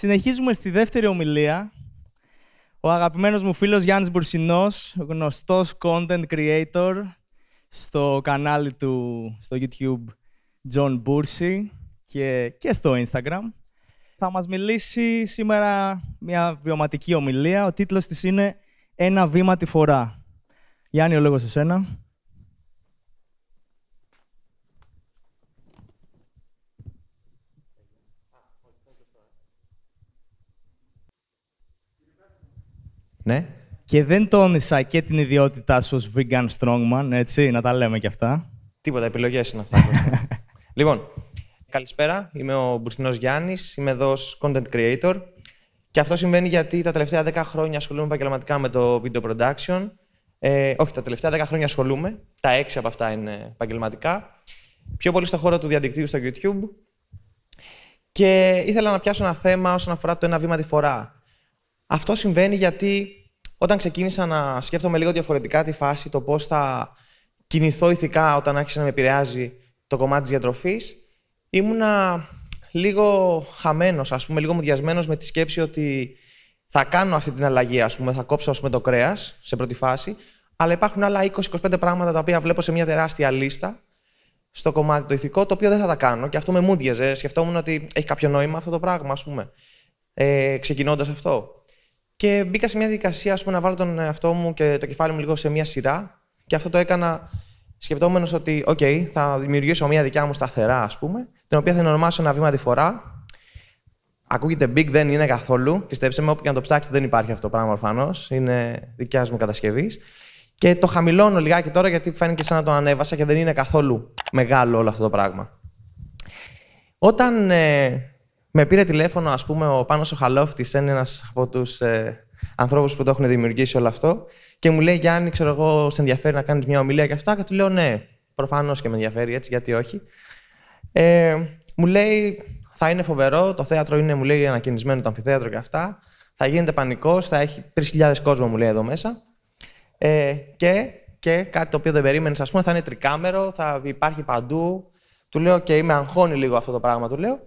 Συνεχίζουμε στη δεύτερη ομιλία. Ο αγαπημένος μου φίλος Γιάννης Μπουρσινός, γνωστός content creator στο κανάλι του στο YouTube John Bursi και, και στο Instagram. Θα μας μιλήσει σήμερα μια βιωματική ομιλία. Ο τίτλος της είναι «Ένα βήμα τη φορά». Γιάννη, ο λόγος σε Ναι. Και δεν τόνισα και την ιδιότητά σου ως vegan strongman, έτσι, να τα λέμε κι αυτά. Τίποτα, επιλογές είναι αυτά. λοιπόν, καλησπέρα, είμαι ο Μπουρθινός Γιάννης, είμαι εδώ ως content creator. Και αυτό συμβαίνει γιατί τα τελευταία 10 χρόνια ασχολούμαι επαγγελματικά με το video production. Ε, όχι, τα τελευταία 10 χρόνια ασχολούμαι. Τα 6 από αυτά είναι επαγγελματικά. Πιο πολύ στον χώρο του διαδικτύου στο YouTube. Και ήθελα να πιάσω ένα θέμα όσον αφορά το ένα βήμα τη φορά. Αυτό συμβαίνει γιατί όταν ξεκίνησα να σκέφτομαι λίγο διαφορετικά τη φάση, το πώς θα κινηθώ ηθικά όταν άρχισε να με επηρεάζει το κομμάτι της διατροφής, ήμουνα λίγο χαμένος, ας πούμε, λίγο μουδιασμένος με τη σκέψη ότι θα κάνω αυτή την αλλαγή, ας πούμε, θα κόψω το κρέας σε πρώτη φάση, αλλά υπάρχουν άλλα 20-25 πράγματα τα οποία βλέπω σε μια τεράστια λίστα στο κομμάτι το ηθικό, το οποίο δεν θα τα κάνω και αυτό με μουδιαζε. Σκεφτόμουν ότι έχει κάποιο νόημα αυτό το πράγμα, ας πούμε. Ε, Ξεκινώντας αυτό. Και μπήκα σε μια δικασία ας πούμε, να βάλω τον εαυτό μου και το κεφάλι μου λίγο σε μια σειρά. Και αυτό το έκανα σκεπτόμενος ότι, okay, θα δημιουργήσω μια δικιά μου σταθερά, ας πούμε, την οποία θα ονομάσω ένα βήμα τη φορά. Ακούγεται big, δεν είναι καθόλου. Πιστέψτε με, όπου και να το ψάξετε, δεν υπάρχει αυτό το πράγμα ορφανώ. Είναι δικιάς μου κατασκευής. Και το χαμηλώνω λιγάκι τώρα, γιατί φαίνεται σαν να το ανέβασα και δεν είναι καθόλου μεγάλο όλο αυτό το πράγμα. Όταν ε, με πήρε τηλέφωνο, ας πούμε, ο Πάνος ο Χαλόφτης, ένας από τους ε, ανθρώπους που το έχουν δημιουργήσει όλο αυτό και μου λέει, Γιάννη, ξέρω εγώ, σε ενδιαφέρει να κάνεις μια ομιλία και αυτά και του λέω, ναι, προφανώς και με ενδιαφέρει έτσι, γιατί όχι. Ε, μου λέει, θα είναι φοβερό, το θέατρο είναι, μου λέει, ανακοινισμένο το αμφιθέατρο και αυτά, θα γίνεται πανικός, θα έχει 3.000 κόσμο, μου λέει, εδώ μέσα. Ε, και, και κάτι το οποίο δεν περίμενες, ας πούμε, θα είναι τρικάμερο, θα υπάρχει παντού. Του λέω και okay, με αγχώνει λίγο αυτό το πράγμα, του λέω.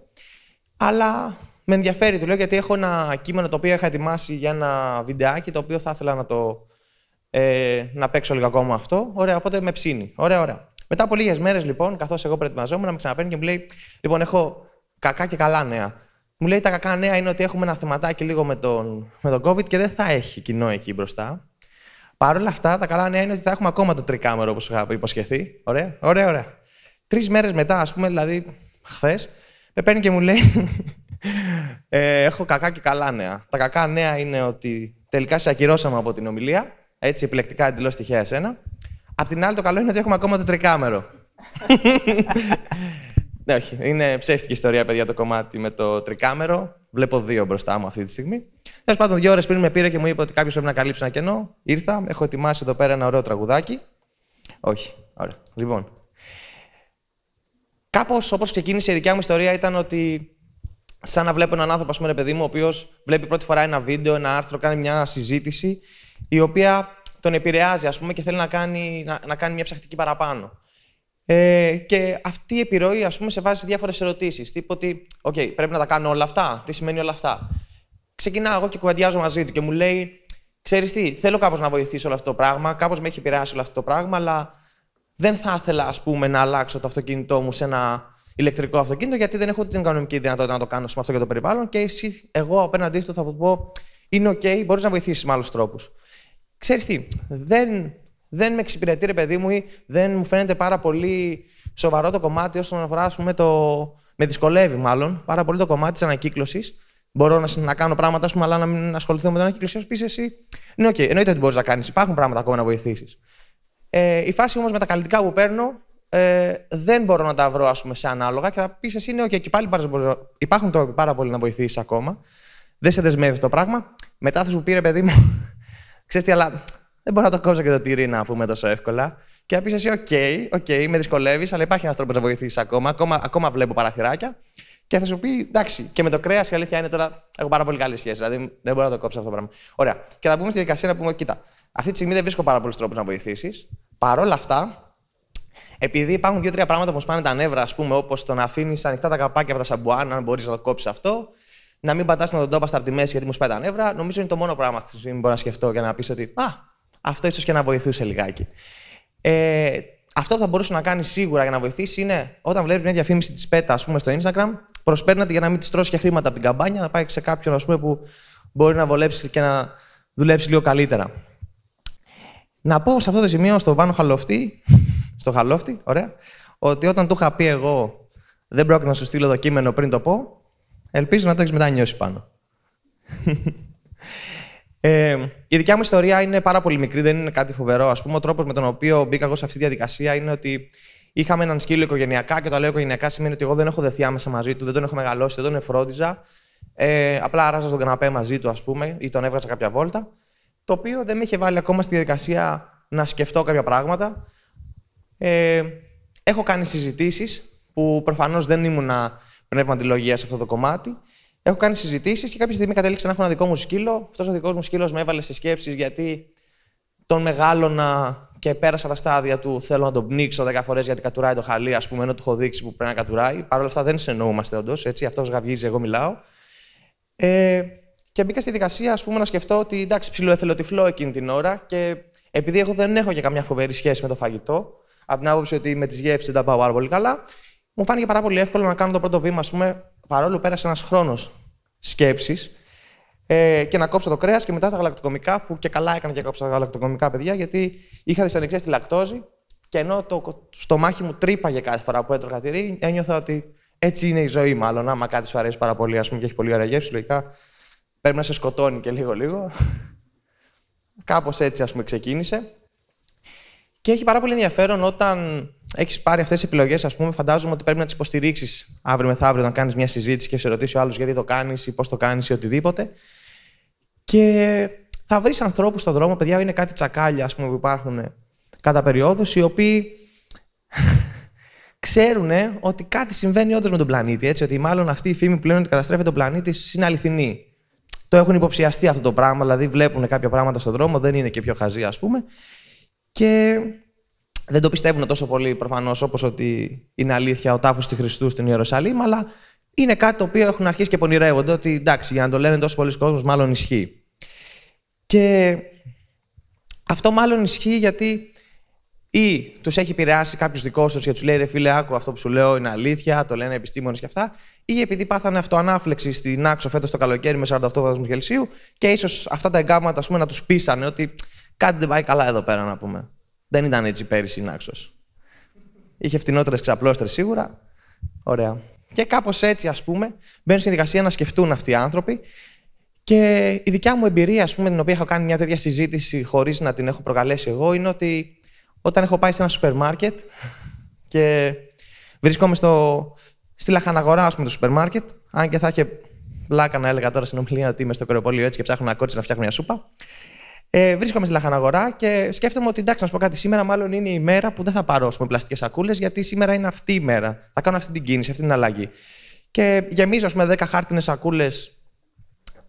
Αλλά με ενδιαφέρει, του λέω γιατί έχω ένα κείμενο το οποίο είχα ετοιμάσει για ένα βιντεάκι το οποίο θα ήθελα να το. Ε, να παίξω λίγο ακόμα αυτό. Ωραία, οπότε με ψήνει. Ωραία, ωραία. Μετά από λίγες μέρες, λοιπόν, καθώς εγώ προετοιμαζόμουν, με ξαναπαίνει και μου λέει: Λοιπόν, έχω κακά και καλά νέα. Μου λέει: Τα κακά νέα είναι ότι έχουμε ένα θεματάκι λίγο με τον, με τον COVID και δεν θα έχει κοινό εκεί μπροστά. Παρ' όλα αυτά, τα καλά νέα είναι ότι θα έχουμε ακόμα το τρικάμερο όπως είχα υποσχεθεί. Ωραία, ωραία, ωραία. Τρεις μέρες μετά, ας πούμε, δηλαδή χθες, με παίρνει και μου λέει ε, έχω κακά και καλά νέα. Τα κακά νέα είναι ότι τελικά σε ακυρώσαμε από την ομιλία. Έτσι, επιλεκτικά εντελώς τυχαία εσένα. Απ' την άλλη, το καλό είναι ότι έχουμε ακόμα το τρικάμερο. ναι, όχι. Είναι ψεύτικη ιστορία, παιδιά, το κομμάτι με το τρικάμερο. Βλέπω δύο μπροστά μου αυτή τη στιγμή. Τέλος πάντων, δύο ώρες πριν με πήρε και μου είπε ότι κάποιος πρέπει να καλύψει ένα κενό. Ήρθα, έχω ετοιμάσει εδώ πέρα ένα ωραίο τραγουδάκι. Όχι, ωραία. Λοιπόν, Κάπως όπως ξεκίνησε η δικιά μου ιστορία ήταν ότι σαν να βλέπω έναν άνθρωπο, ας πούμε, ένα παιδί μου, ο οποίος βλέπει πρώτη φορά ένα βίντεο, ένα άρθρο, κάνει μια συζήτηση, η οποία τον επηρεάζει, ας πούμε, και θέλει να κάνει, να, να κάνει μια ψαχτική παραπάνω. Ε, και αυτή η επιρροή, ας πούμε, σε βάζει διάφορες ερωτήσεις. Τύπο ότι, οκ, okay, πρέπει να τα κάνω όλα αυτά. Τι σημαίνει όλα αυτά. Ξεκινάω εγώ και κουβεντιάζω μαζί του και μου λέει, ξέρεις τι, θέλω κάπως να βοηθήσω όλο αυτό το πράγμα, κάπως με έχει επηρεάσει όλο αυτό το πράγμα, αλλά δεν θα ήθελα ας πούμε, να αλλάξω το αυτοκίνητό μου σε ένα ηλεκτρικό αυτοκίνητο, γιατί δεν έχω την οικονομική δυνατότητα να το κάνω σε αυτό και το περιβάλλον. Και εσύ, εγώ απέναντί του θα πω, είναι OK, μπορείς να βοηθήσεις με άλλους τρόπους. Ξέρεις τι, δεν, δεν με εξυπηρετεί, ρε παιδί μου, ή δεν μου φαίνεται πάρα πολύ σοβαρό το κομμάτι όσον αφορά, πούμε, το. Με δυσκολεύει, μάλλον, πάρα πολύ το κομμάτι της ανακύκλωσης. Μπορώ να, να κάνω πράγματα, πούμε, αλλά να μην ασχοληθώ με την ανακύκλωση. Ας πεις εσύ, ναι, OK, εννοείται ότι μπορείς να κάνεις. Υπάρχουν πράγματα ακόμα να βοηθήσεις. Ε, η φάση όμως με τα καλλιτικά που παίρνω ε, δεν μπορώ να τα βρω ας πούμε, σε ανάλογα και θα πεις εσύ είναι okay, και πάλι υπάρχουν τρόποι πάρα πολύ να βοηθήσεις ακόμα. Δεν σε δεσμεύει το πράγμα. Μετά θα σου πήρε παιδί μου, ξέρεις τι, αλλά δεν μπορώ να το κόψω και το τυρί να πούμε τόσο εύκολα. Και θα πεις εσύ, οκ, okay, okay, με δυσκολεύεις, αλλά υπάρχει ένας τρόπος να βοηθήσεις ακόμα. ακόμα. Ακόμα βλέπω παραθυράκια. Και θα σου πει, εντάξει, και με το κρέας η αλήθεια είναι τώρα έχω πάρα πολύ καλή σχέση. Δηλαδή δεν μπορώ να το κόψω αυτό το πράγμα. Ωραία. Και θα πούμε στη διαδικασία να πούμε, κοίτα, αυτή τη στιγμή δεν βρίσκω πάρα πολλούς τρόπους να βοηθήσεις παρολα αυτα αυτά, επειδή υπάρχουν δύο-τρία πράγματα που σπάνε τα νεύρα, ας πούμε, όπως το να αφήνεις ανοιχτά τα καπάκια από τα σαμπουάνα, αν μπορείς να το κόψεις αυτό, να μην πατάς να τον τόπα στα από τη μέση γιατί μου σπάει τα νεύρα, νομίζω είναι το μόνο πράγμα τη που μπορώ να σκεφτώ για να πεις ότι Α, αυτό ίσως και να βοηθούσε λιγάκι. Ε, αυτό που θα μπορούσε να κάνει σίγουρα για να βοηθήσει είναι όταν βλέπεις μια διαφήμιση της ΠΕΤΑ, ας πούμε, στο Instagram, προσπέρνατε για να μην της τρώσει και χρήματα από την καμπάνια, να πάει σε κάποιον ας πούμε, που μπορεί να βολέψει και να δουλέψει λίγο καλύτερα. Να πω σε αυτό το σημείο, στον πάνω χαλοφτή, στο χαλόφτη, ωραία, ότι όταν του είχα πει εγώ δεν πρόκειται να σου στείλω το κείμενο πριν το πω, ελπίζω να το έχεις νιώσει πάνω. ε, η δικιά μου ιστορία είναι πάρα πολύ μικρή, δεν είναι κάτι φοβερό. Ας πούμε, ο τρόπος με τον οποίο μπήκα εγώ σε αυτή τη διαδικασία είναι ότι είχαμε έναν σκύλο οικογενειακά και το λέω οικογενειακά σημαίνει ότι εγώ δεν έχω δεθεί άμεσα μαζί του, δεν τον έχω μεγαλώσει, δεν τον εφρόντιζα. Ε, απλά άραζα τον καναπέ μαζί του, ας πούμε, ή τον έβγαζα κάποια βόλτα το οποίο δεν με είχε βάλει ακόμα στη διαδικασία να σκεφτώ κάποια πράγματα. Ε, έχω κάνει συζητήσεις, που προφανώς δεν ήμουν πνεύμα αντιλογίας σε αυτό το κομμάτι. Έχω κάνει συζητήσεις και κάποια στιγμή κατέληξα να έχω ένα δικό μου σκύλο. Αυτός ο δικός μου σκύλος με έβαλε σε σκέψεις γιατί τον μεγάλωνα και πέρασα τα στάδια του. Θέλω να τον πνίξω 10 φορές γιατί κατουράει το χαλί, ας πούμε, ενώ του έχω δείξει που πρέπει να κατουράει. Παρ' όλα αυτά δεν συνεννοούμαστε όντως. Αυτός γαβγίζει, εγώ μιλάω. Ε, και μπήκα στη δικασία ας πούμε, να σκεφτώ ότι εντάξει, ψιλοεθελοτυφλώ εκείνη την ώρα και επειδή εγώ δεν έχω και καμιά φοβερή σχέση με το φαγητό, από την άποψη ότι με τις γεύσεις δεν τα πάω πάρα πολύ καλά, μου φάνηκε πάρα πολύ εύκολο να κάνω το πρώτο βήμα, ας πούμε, παρόλο που πέρασε ένας χρόνος σκέψης ε, και να κόψω το κρέας και μετά τα γαλακτοκομικά, που και καλά έκανα και κόψω τα γαλακτοκομικά, παιδιά, γιατί είχα δυσανεξία στη λακτόζη και ενώ το στομάχι μου τρύπαγε κάθε φορά που έτρωγα τυρί, ένιωθα ότι έτσι είναι η ζωή, μάλλον. Άμα κάτι σου αρέσει πάρα πολύ, ας πούμε, και έχει πολύ ωραία γεύση, λογικά Πρέπει να σε σκοτώνει και λίγο-λίγο. Κάπως έτσι, ας πούμε, ξεκίνησε. Και έχει πάρα πολύ ενδιαφέρον όταν έχεις πάρει αυτές τις επιλογές, ας πούμε, φαντάζομαι ότι πρέπει να τις υποστηρίξεις αύριο μεθαύριο, όταν κάνεις μια συζήτηση και σε ρωτήσει ο άλλος γιατί το κάνεις ή πώς το κάνεις ή οτιδήποτε. Και θα βρεις ανθρώπους στον δρόμο, παιδιά, είναι κάτι τσακάλια ας πούμε, που υπάρχουν κατά περιόδους, οι οποίοι ξέρουν ότι κάτι συμβαίνει όντως με τον πλανήτη. Έτσι, ότι μάλλον αυτή η φήμη που λένε ότι καταστρέφει τον πλανήτη είναι αληθινή το έχουν υποψιαστεί αυτό το πράγμα, δηλαδή βλέπουν κάποια πράγματα στον δρόμο, δεν είναι και πιο χαζη ας πούμε. Και δεν το πιστεύουν τόσο πολύ προφανώς όπως ότι είναι αλήθεια ο τάφος του Χριστού στην Ιερουσαλήμ, αλλά είναι κάτι το οποίο έχουν αρχίσει και πονηρεύονται ότι εντάξει, για να το λένε τόσο πολλοί κόσμος, μάλλον ισχύει. Και αυτό μάλλον ισχύει γιατί ή τους έχει επηρεάσει κάποιος δικός τους και τους λέει ρε φίλε, άκου αυτό που σου λέω είναι αλήθεια, το λένε επιστήμονες και αυτά, ή επειδή πάθανε αυτοανάφλεξη στην άξο φέτος το καλοκαίρι με 48 βαθμούς Κελσίου και ίσως αυτά τα εγκάματα ας πούμε, να τους πείσανε ότι κάτι δεν πάει καλά εδώ πέρα να πούμε. Δεν ήταν έτσι πέρυσι η άξος. Είχε φτηνότερες ξαπλώστρες σίγουρα. Ωραία. Και κάπως έτσι, ας πούμε, μπαίνουν στη διαδικασία να σκεφτούν αυτοί οι άνθρωποι. Και η δικιά μου εμπειρία, ας πούμε, την οποία έχω κάνει μια τέτοια συζήτηση χωρίς να την έχω προκαλέσει εγώ, είναι ότι όταν έχω πάει σε ένα σούπερ μάρκετ και βρίσκομαι στο, Στη λαχαναγορά, ας πούμε, του σούπερ μάρκετ, αν και θα είχε πλάκα να έλεγα τώρα στην ομιλία ότι είμαι στο κρεοπόλιο έτσι και ψάχνω ένα κότσι να φτιάχνω μια σούπα. Ε, βρίσκομαι στη λαχαναγορά και σκέφτομαι ότι εντάξει, να σου πω κάτι, σήμερα μάλλον είναι η μέρα που δεν θα πάρω πλαστικές σακούλες, γιατί σήμερα είναι αυτή η μέρα. Θα κάνω αυτή την κίνηση, αυτή την αλλαγή. Και γεμίζω, ας πούμε, 10 χάρτινες σακούλες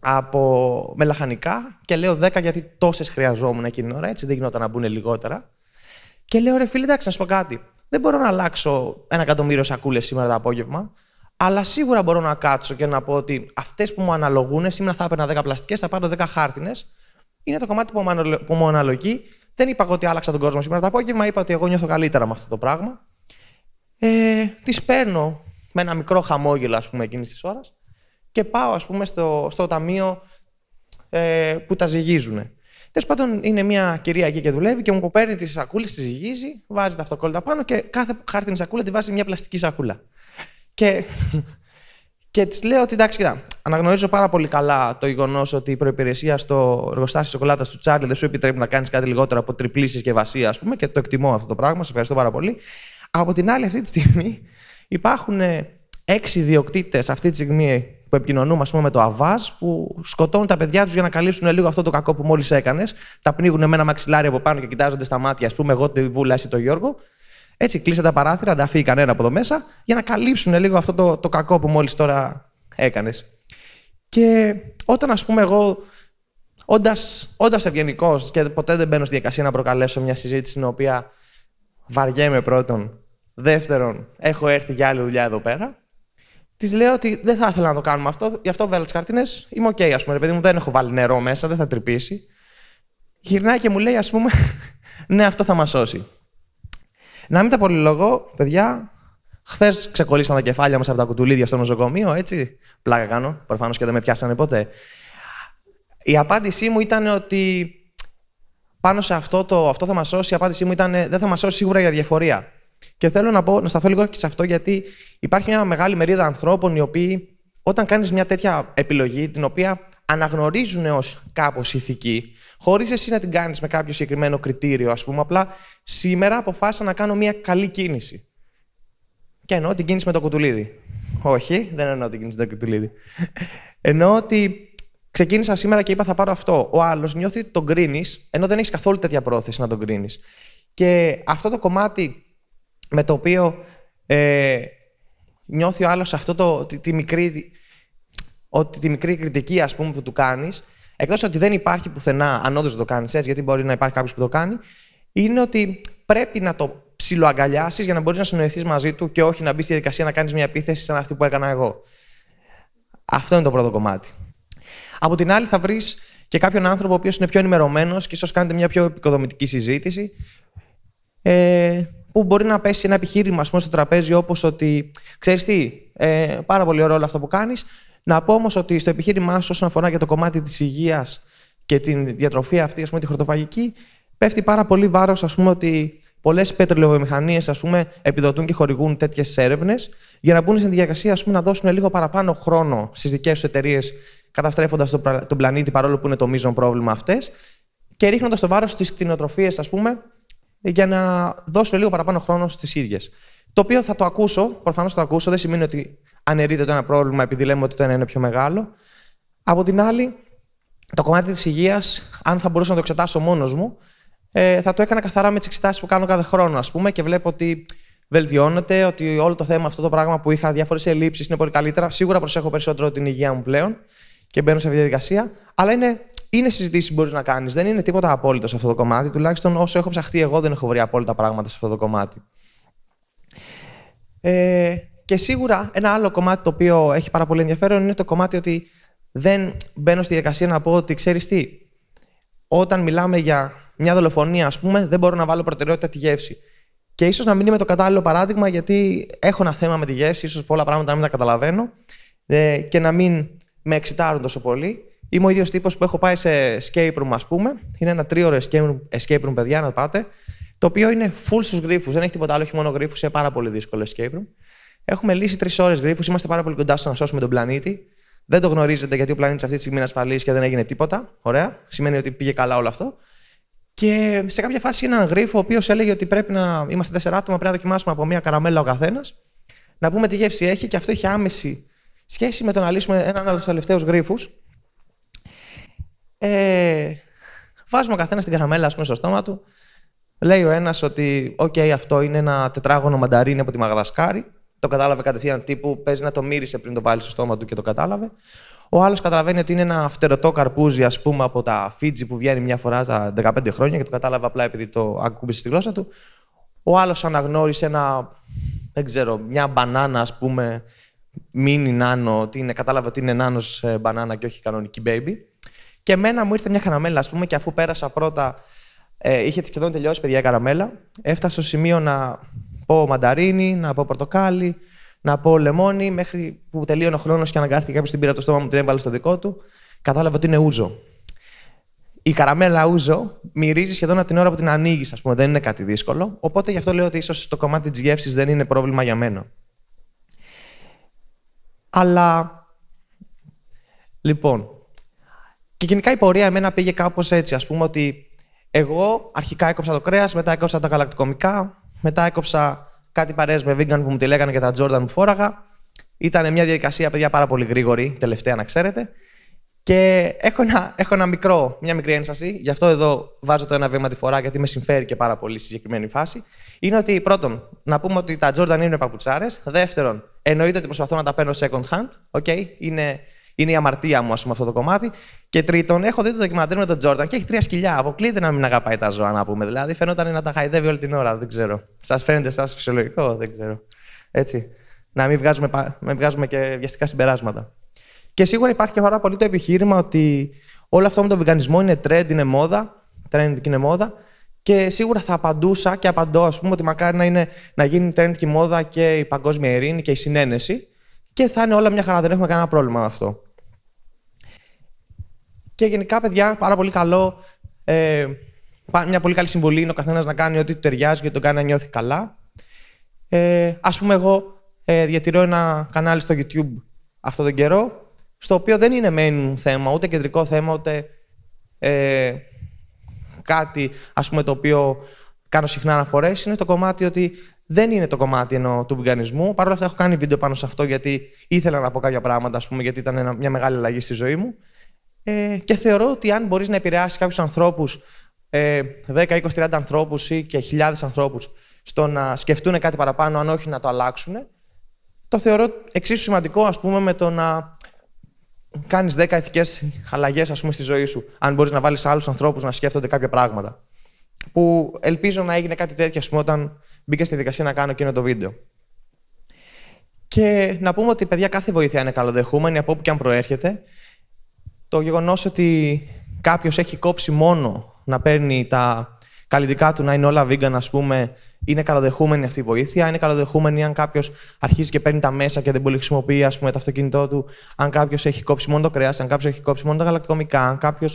από... με λαχανικά και λέω 10 γιατί τόσες χρειαζόμουν εκείνη την ώρα, έτσι δεν γινόταν να μπουν λιγότερα. Και λέω ρε φίλε, εντάξει, να σου πω κάτι. Δεν μπορώ να αλλάξω ένα εκατομμύριο σακούλες σήμερα το απόγευμα. Αλλά σίγουρα μπορώ να κάτσω και να πω ότι αυτές που μου αναλογούν, σήμερα θα έπαιρνα 10 πλαστικές, θα πάρω 10 χάρτινες. Είναι το κομμάτι που μου αναλογεί. Δεν είπα ότι άλλαξα τον κόσμο σήμερα το απόγευμα. Είπα ότι εγώ νιώθω καλύτερα με αυτό το πράγμα. Ε, τις παίρνω με ένα μικρό χαμόγελο, ας πούμε, εκείνης της ώρας και πάω, ας πούμε, στο, στο ταμείο ε, που τα ζυγίζουν. Τέλος πάντων, είναι μια κυρία εκεί και δουλεύει και μου παίρνει τις σακούλες, τις ζυγίζει, βάζει τα αυτοκόλλητα πάνω και κάθε χάρτινη σακούλα τη βάζει μια πλαστική σακούλα. Και, και της λέω ότι εντάξει, κοιτά, αναγνωρίζω πάρα πολύ καλά το γεγονός ότι η προπηρεσία στο εργοστάσιο σοκολάτας του Τσάρλι δεν σου επιτρέπει να κάνεις κάτι λιγότερο από τριπλή συσκευασία, ας πούμε, και το εκτιμώ αυτό το πράγμα. Σε ευχαριστώ πάρα πολύ. Από την άλλη, αυτή τη στιγμή υπάρχουν ε, έξι διοκτήτε αυτή τη στιγμή που επικοινωνούμε με το ΑΒΑΖ, που σκοτώνουν τα παιδιά τους για να καλύψουν λίγο αυτό το κακό που μόλις έκανες. Τα πνίγουν με ένα μαξιλάρι από πάνω και κοιτάζονται στα μάτια, ας πούμε, εγώ τη βούλα, το Γιώργο. Έτσι, κλείσε τα παράθυρα, δεν αφήνει κανένα από εδώ μέσα, για να καλύψουν λίγο αυτό το, το κακό που μόλις τώρα έκανες. Και όταν, ας πούμε, εγώ, όντας ευγενικός και ποτέ δεν μπαίνω στη διακασία να προκαλέσω μια συζήτηση στην οποία βαριέμαι πρώτον, δεύτερον, έχω έρθει για άλλη δουλειά εδώ πέρα, Της λέω ότι δεν θα ήθελα να το κάνουμε αυτό, γι' αυτό βάλω τις καρτίνες. Είμαι οκ, okay, ας πούμε. Ρε παιδί μου, δεν έχω βάλει νερό μέσα, δεν θα τρυπήσει. Γυρνάει και μου λέει, ας πούμε, ναι, αυτό θα μας σώσει. Να μην τα πολυλογώ, παιδιά, Χθες ξεκολλήσαν τα κεφάλια μας από τα κουτουλίδια στο νοσοκομείο, έτσι. Πλάκα κάνω. Προφανώς και δεν με πιάσανε ποτέ. Η απάντησή μου ήταν ότι πάνω σε αυτό το αυτό θα μας σώσει, η απάντησή μου ήταν δεν θα μας σώσει σίγουρα για διαφορία. Και θέλω να, πω, να σταθώ λίγο και σε αυτό, γιατί υπάρχει μια μεγάλη μερίδα ανθρώπων οι οποίοι, όταν κάνεις μια τέτοια επιλογή, την οποία αναγνωρίζουν ως κάπως ηθική, χωρίς εσύ να την κάνεις με κάποιο συγκεκριμένο κριτήριο, ας πούμε, απλά σήμερα αποφάσισα να κάνω μια καλή κίνηση. Και εννοώ την κίνηση με το κουτουλίδι. Όχι, δεν εννοώ την κίνηση με το κουτουλίδι. εννοώ ότι ξεκίνησα σήμερα και είπα θα πάρω αυτό. Ο άλλος νιώθει ότι τον κρίνεις, ενώ δεν έχεις καθόλου τέτοια πρόθεση να τον κρίνεις. Και αυτό το κομμάτι με το οποίο ε, νιώθει ο άλλος αυτό το, τη, μικρή, ότι τη μικρή κριτική ας πούμε, που του κάνεις, εκτός ότι δεν υπάρχει πουθενά, αν όντως το κάνεις έτσι, γιατί μπορεί να υπάρχει κάποιος που το κάνει, είναι ότι πρέπει να το ψιλοαγκαλιάσεις για να μπορείς να συνοηθείς μαζί του και όχι να μπεις στη διαδικασία να κάνεις μια επίθεση σαν αυτή που έκανα εγώ. Αυτό είναι το πρώτο κομμάτι. Από την άλλη, θα βρεις και κάποιον άνθρωπο ο οποίος είναι πιο ενημερωμένος και ίσως κάνετε μια πιο επικοδομητική συζήτηση. Ε, που μπορεί να πέσει ένα επιχείρημα πούμε, στο τραπέζι, όπως ότι ξέρεις τι, ε, πάρα πολύ ωραίο όλο αυτό που κάνεις. Να πω όμως ότι στο επιχείρημά σου, όσον αφορά για το κομμάτι της υγείας και τη διατροφή αυτή, ας πούμε, τη χρωτοφαγική, πέφτει πάρα πολύ βάρος, ας πούμε, ότι πολλές πετρελαιοβιομηχανίε επιδοτούν και χορηγούν τέτοιες έρευνες για να μπουν στην διαδικασία πούμε, να δώσουν λίγο παραπάνω χρόνο στις δικές τους εταιρείες, καταστρέφοντας τον πλανήτη παρόλο που είναι το μείζον πρόβλημα αυτές και ρίχνοντας το βάρος στις κτηνοτροφίες, ας πούμε, ε, για να δώσω λίγο παραπάνω χρόνο στις ίδιες. Το οποίο θα το ακούσω, προφανώς το ακούσω, δεν σημαίνει ότι αναιρείται το ένα πρόβλημα επειδή λέμε ότι το ένα είναι πιο μεγάλο. Από την άλλη, το κομμάτι της υγείας, αν θα μπορούσα να το εξετάσω μόνος μου, ε, θα το έκανα καθαρά με τις εξετάσεις που κάνω κάθε χρόνο, ας πούμε, και βλέπω ότι βελτιώνεται, ότι όλο το θέμα, αυτό το πράγμα που είχα, διάφορες ελλείψεις είναι πολύ καλύτερα. Σίγουρα προσέχω περισσότερο την υγεία μου πλέον και μπαίνω σε αυτή τη διαδικασία. Αλλά είναι είναι συζητήσεις που μπορείς να κάνεις. Δεν είναι τίποτα απόλυτο σε αυτό το κομμάτι. Τουλάχιστον όσο έχω ψαχτεί εγώ, δεν έχω βρει απόλυτα πράγματα σε αυτό το κομμάτι. Ε, και σίγουρα ένα άλλο κομμάτι το οποίο έχει πάρα πολύ ενδιαφέρον είναι το κομμάτι ότι δεν μπαίνω στη διαδικασία να πω ότι ξέρεις τι. Όταν μιλάμε για μια δολοφονία, ας πούμε, δεν μπορώ να βάλω προτεραιότητα τη γεύση. Και ίσως να μην είμαι το κατάλληλο παράδειγμα, γιατί έχω ένα θέμα με τη γεύση, ίσως πολλά πράγματα να μην τα καταλαβαίνω ε, και να μην με εξητάρουν τόσο πολύ. Είμαι ο ίδιος τύπος που έχω πάει σε escape room, ας πούμε. Είναι ένα τρίωρο escape room, escape room, παιδιά, να πάτε. Το οποίο είναι full στους γρήφου. Δεν έχει τίποτα άλλο, έχει μόνο γρήφου. Είναι πάρα πολύ δύσκολο escape room. Έχουμε λύσει τρεις ώρες γρήφου. Είμαστε πάρα πολύ κοντά στο να σώσουμε τον πλανήτη. Δεν το γνωρίζετε γιατί ο πλανήτης αυτή τη στιγμή είναι ασφαλής και δεν έγινε τίποτα. Ωραία. Σημαίνει ότι πήγε καλά όλο αυτό. Και σε κάποια φάση έναν γρήφο ο οποίος έλεγε ότι πρέπει να είμαστε τέσσερα άτομα, πρέπει να δοκιμάσουμε από μία καραμέλα ο καθένας, να πούμε τι γεύση έχει και αυτό έχει άμεση σχέση με το να λύσουμε έναν από τους τελευταίους γρήφου ε, βάζουμε καθένας την καραμέλα, πούμε, στο στόμα του. Λέει ο ένας ότι, OK, αυτό είναι ένα τετράγωνο μανταρίνι από τη Μαγαδασκάρη. Το κατάλαβε κατευθείαν τύπου, παίζει να το μύρισε πριν το βάλεις στο στόμα του και το κατάλαβε. Ο άλλος καταλαβαίνει ότι είναι ένα φτερωτό καρπούζι, ας πούμε, από τα Φίτζι που βγαίνει μια φορά στα 15 χρόνια και το κατάλαβε απλά επειδή το ακούμπησε στη γλώσσα του. Ο άλλος αναγνώρισε ένα, δεν ξέρω, μια μπανάνα, ας πούμε, μίνι νάνο, ότι είναι, κατάλαβε ότι είναι νάνος ε, μπανάνα και όχι κανονική baby. Και εμένα μου ήρθε μια καραμέλα, ας πούμε, και αφού πέρασα πρώτα. Ε, είχε σχεδόν τελειώσει, παιδιά, η καραμέλα. Έφτασα στο σημείο να πω μανταρίνι, να πω πορτοκάλι, να πω λεμόνι, μέχρι που τελείωνε ο χρόνος και αναγκάστηκε κάποιος την πήρα το στόμα μου, την έβαλε στο δικό του. Κατάλαβα ότι είναι ούζο. Η καραμέλα ούζο μυρίζει σχεδόν από την ώρα που την ανοίγεις, ας πούμε. Δεν είναι κάτι δύσκολο. Οπότε γι' αυτό λέω ότι ίσως το κομμάτι της γεύσης δεν είναι πρόβλημα για μένα. Αλλά. Λοιπόν, και γενικά η πορεία εμένα πήγε κάπως έτσι. Ας πούμε ότι εγώ αρχικά έκοψα το κρέας, μετά έκοψα τα γαλακτοκομικά, μετά έκοψα κάτι παρέες με vegan που μου τη λέγανε και τα Jordan που φόραγα. Ήταν μια διαδικασία, παιδιά, πάρα πολύ γρήγορη, τελευταία να ξέρετε. Και έχω, ένα, έχω ένα μικρό, μια μικρή ένσταση, γι' αυτό εδώ βάζω το ένα βήμα τη φορά, γιατί με συμφέρει και πάρα πολύ στη συγκεκριμένη φάση. Είναι ότι πρώτον, να πούμε ότι τα Jordan είναι παπουτσάρες. Δεύτερον, εννοείται ότι προσπαθώ να τα παίρνω second hand. Okay? Είναι είναι η αμαρτία μου, ας πούμε, αυτό το κομμάτι. Και τρίτον, έχω δει το ντοκιμαντέρ με τον Τζόρνταν και έχει τρία σκυλιά. Αποκλείται να μην αγαπάει τα ζώα, να πούμε. Δηλαδή, φαίνονταν να τα χαϊδεύει όλη την ώρα. Δεν ξέρω. Σας φαίνεται εσά φυσιολογικό, δεν ξέρω. Έτσι. Να μην βγάζουμε, μην βγάζουμε και βιαστικά συμπεράσματα. Και σίγουρα υπάρχει και πάρα πολύ το επιχείρημα ότι όλο αυτό με τον βιγανισμό είναι trend, είναι μόδα. Trend και είναι μόδα. Και σίγουρα θα απαντούσα και απαντώ, ας πούμε, ότι μακάρι να, είναι, να γίνει trend και μόδα και η παγκόσμια ειρήνη και η συνένεση. Και θα είναι όλα μια χαρά, δεν έχουμε κανένα πρόβλημα με αυτό. Και γενικά, παιδιά, πάρα πολύ καλό. Ε, μια πολύ καλή συμβολή είναι ο καθένας να κάνει ό,τι του ταιριάζει και τον κάνει να νιώθει καλά. Ε, Ας πούμε, εγώ ε, διατηρώ ένα κανάλι στο YouTube αυτόν τον καιρό, στο οποίο δεν είναι main θέμα, ούτε κεντρικό θέμα, ούτε ε, κάτι ας πούμε, το οποίο κάνω συχνά αναφορές. Είναι το κομμάτι ότι δεν είναι το κομμάτι ενώ, του βιγανισμού. Παρ' όλα αυτά, έχω κάνει βίντεο πάνω σε αυτό γιατί ήθελα να πω κάποια πράγματα, ας πούμε, γιατί ήταν μια μεγάλη αλλαγή στη ζωή μου. Ε, και θεωρώ ότι αν μπορείς να επηρεάσεις κάποιους ανθρώπους, ε, 10, 20, 30 ανθρώπους ή και χιλιάδες ανθρώπους, στο να σκεφτούν κάτι παραπάνω, αν όχι να το αλλάξουν, το θεωρώ εξίσου σημαντικό ας πούμε, με το να κάνεις 10 ηθικές αλλαγές στη ζωή σου. Αν μπορείς να βάλεις άλλους ανθρώπους να σκέφτονται κάποια πράγματα. Που ελπίζω να έγινε κάτι τέτοιο ας πούμε, όταν μπήκε στη δικασία να κάνω εκείνο το βίντεο. Και να πούμε ότι παιδιά κάθε βοήθεια είναι καλοδεχούμενη από όπου και αν προέρχεται το γεγονός ότι κάποιος έχει κόψει μόνο να παίρνει τα καλλιτικά του να είναι όλα vegan, ας πούμε, είναι καλοδεχούμενη αυτή η βοήθεια. Είναι καλοδεχούμενη αν κάποιος αρχίζει και παίρνει τα μέσα και δεν να χρησιμοποιεί ας πούμε, το αυτοκίνητό του. Αν κάποιος έχει κόψει μόνο το κρέας, αν κάποιος έχει κόψει μόνο τα γαλακτοκομικά, αν κάποιος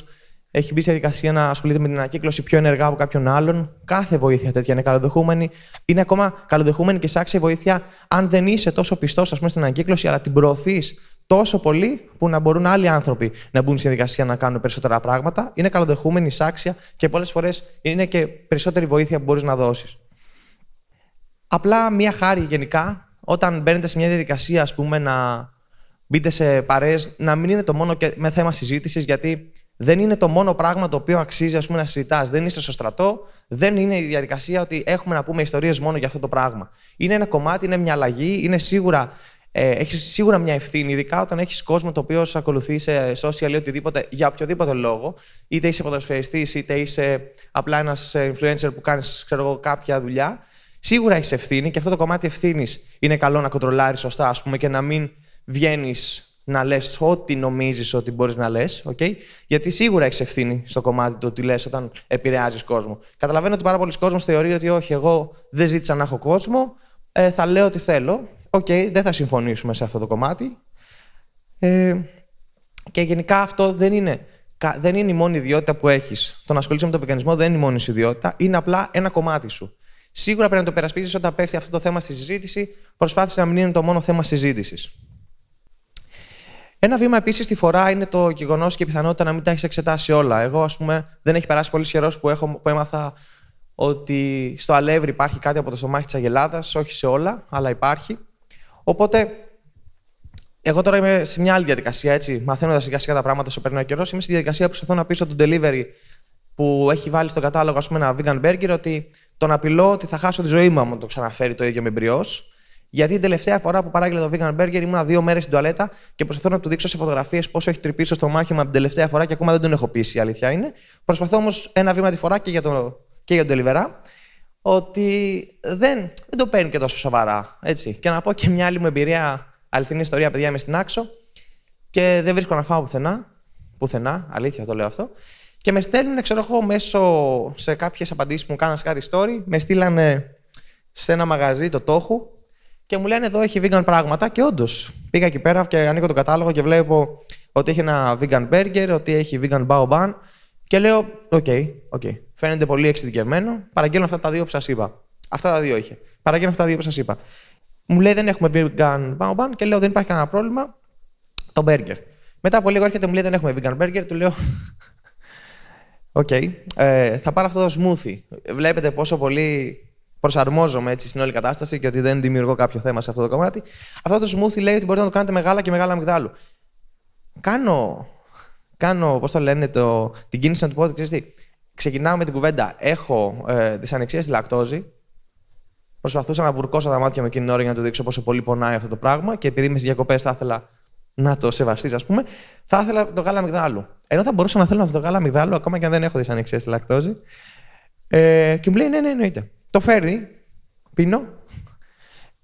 έχει μπει σε διαδικασία να ασχολείται με την ανακύκλωση πιο ενεργά από κάποιον άλλον. Κάθε βοήθεια τέτοια είναι καλοδεχούμενη. Είναι ακόμα καλοδεχούμενη και σε βοήθεια αν δεν είσαι τόσο πιστός στην ανακύκλωση, αλλά την προωθείς τόσο πολύ που να μπορούν άλλοι άνθρωποι να μπουν στη διαδικασία να κάνουν περισσότερα πράγματα. Είναι καλοδεχούμενη, εισάξια και πολλές φορές είναι και περισσότερη βοήθεια που μπορείς να δώσεις. Απλά μία χάρη γενικά, όταν μπαίνετε σε μια διαδικασία, ας πούμε, να μπείτε σε παρέες, να μην είναι το μόνο και με θέμα συζήτησης, γιατί δεν είναι το μόνο πράγμα το οποίο αξίζει ας πούμε, να συζητάς. Δεν είσαι στο στρατό, δεν είναι η διαδικασία ότι έχουμε να πούμε ιστορίες μόνο για αυτό το πράγμα. Είναι ένα κομμάτι, είναι μια αλλαγή, είναι σίγουρα ε, έχεις σίγουρα μια ευθύνη, ειδικά όταν έχεις κόσμο το οποίο σε ακολουθεί σε social ή οτιδήποτε για οποιοδήποτε λόγο, είτε είσαι ποδοσφαιριστής, είτε είσαι απλά ένας influencer που κάνεις κάποια δουλειά. Σίγουρα έχεις ευθύνη και αυτό το κομμάτι ευθύνης είναι καλό να κοντρολάρεις σωστά, ας πούμε, και να μην βγαίνεις να λες ό,τι νομίζεις ότι μπορείς να λες. Okay? Γιατί σίγουρα έχεις ευθύνη στο κομμάτι του ότι λες όταν επηρεάζεις κόσμο. Καταλαβαίνω ότι πάρα πολλοί κόσμοι θεωρεί ότι όχι, εγώ δεν ζήτησα να έχω κόσμο, ε, θα λέω ό,τι θέλω οκ, okay, δεν θα συμφωνήσουμε σε αυτό το κομμάτι. Ε, και γενικά αυτό δεν είναι, δεν είναι η μόνη ιδιότητα που έχεις. Το να ασχολείσαι με τον πικανισμό. δεν είναι η μόνη σου ιδιότητα, είναι απλά ένα κομμάτι σου. Σίγουρα πρέπει να το περασπίζεις όταν πέφτει αυτό το θέμα στη συζήτηση, προσπάθησε να μην είναι το μόνο θέμα συζήτησης. Ένα βήμα επίσης τη φορά είναι το γεγονός και η πιθανότητα να μην τα έχεις εξετάσει όλα. Εγώ, ας πούμε, δεν έχει περάσει πολύ καιρός που, έχω, που έμαθα ότι στο Αλεύρι υπάρχει κάτι από το στομάχι της Αγελάδας, όχι σε όλα, αλλά υπάρχει. Οπότε, εγώ τώρα είμαι σε μια άλλη διαδικασία, έτσι, μαθαίνοντας σιγά σιγά τα πράγματα στο περνάει ο καιρός. Είμαι στη διαδικασία που προσπαθώ να πείσω τον delivery που έχει βάλει στον κατάλογο ας πούμε, ένα vegan burger ότι τον απειλώ ότι θα χάσω τη ζωή μου αν το ξαναφέρει το ίδιο με μπριός. Γιατί την τελευταία φορά που παράγγειλα το vegan burger ήμουνα δύο μέρες στην τουαλέτα και προσπαθώ να του δείξω σε φωτογραφίες πόσο έχει τρυπήσει στο μάχημα την τελευταία φορά και ακόμα δεν τον έχω πείσει, η αλήθεια είναι. Προσπαθώ όμως ένα βήμα τη φορά και για τον, και ότι δεν, δεν το παίρνει και τόσο σοβαρά. Έτσι. Και να πω και μια άλλη μου εμπειρία, αληθινή ιστορία, παιδιά, είμαι στην άξο και δεν βρίσκω να φάω πουθενά. Πουθενά, αλήθεια το λέω αυτό. Και με στέλνουν, ξέρω εγώ, μέσω σε κάποιες απαντήσεις που μου κάνανε κάτι story, με στείλανε σε ένα μαγαζί το τόχου και μου λένε εδώ έχει vegan πράγματα. Και όντως πήγα εκεί πέρα και ανοίγω τον κατάλογο και βλέπω ότι έχει ένα vegan burger, ότι έχει vegan bao ban. Και λέω, οκ, okay, οκ. Okay φαίνεται πολύ εξειδικευμένο. Παραγγέλνω αυτά τα δύο που σας είπα. Αυτά τα δύο είχε. Παραγγέλνω αυτά τα δύο που σας είπα. Μου λέει δεν έχουμε vegan bauban και λέω δεν υπάρχει κανένα πρόβλημα. Το burger. Μετά από λίγο έρχεται μου λέει δεν έχουμε vegan burger. Του λέω Οκ. Okay. Ε, θα πάρω αυτό το smoothie. Βλέπετε πόσο πολύ προσαρμόζομαι έτσι στην όλη κατάσταση και ότι δεν δημιουργώ κάποιο θέμα σε αυτό το κομμάτι. Αυτό το smoothie λέει ότι μπορείτε να το κάνετε μεγάλα και μεγάλα αμυγδάλου. Κάνω, κάνω πώς το λένε, το, την κίνηση να του πω ότι ξέρεις ξεκινάω με την κουβέντα. Έχω ε, δυσανεξία στη λακτόζη. Προσπαθούσα να βουρκώσω τα μάτια μου εκείνη την ώρα για να του δείξω πόσο πολύ πονάει αυτό το πράγμα και επειδή με τι διακοπές θα ήθελα να το σεβαστείς, ας πούμε, θα ήθελα το γάλα αμυγδάλου. Ενώ θα μπορούσα να θέλω αυτό το γάλα αμυγδάλου ακόμα και αν δεν έχω δυσανεξία στη λακτόζη. Ε, και μου λέει ναι, ναι, εννοείται. Το φέρνει. πίνω.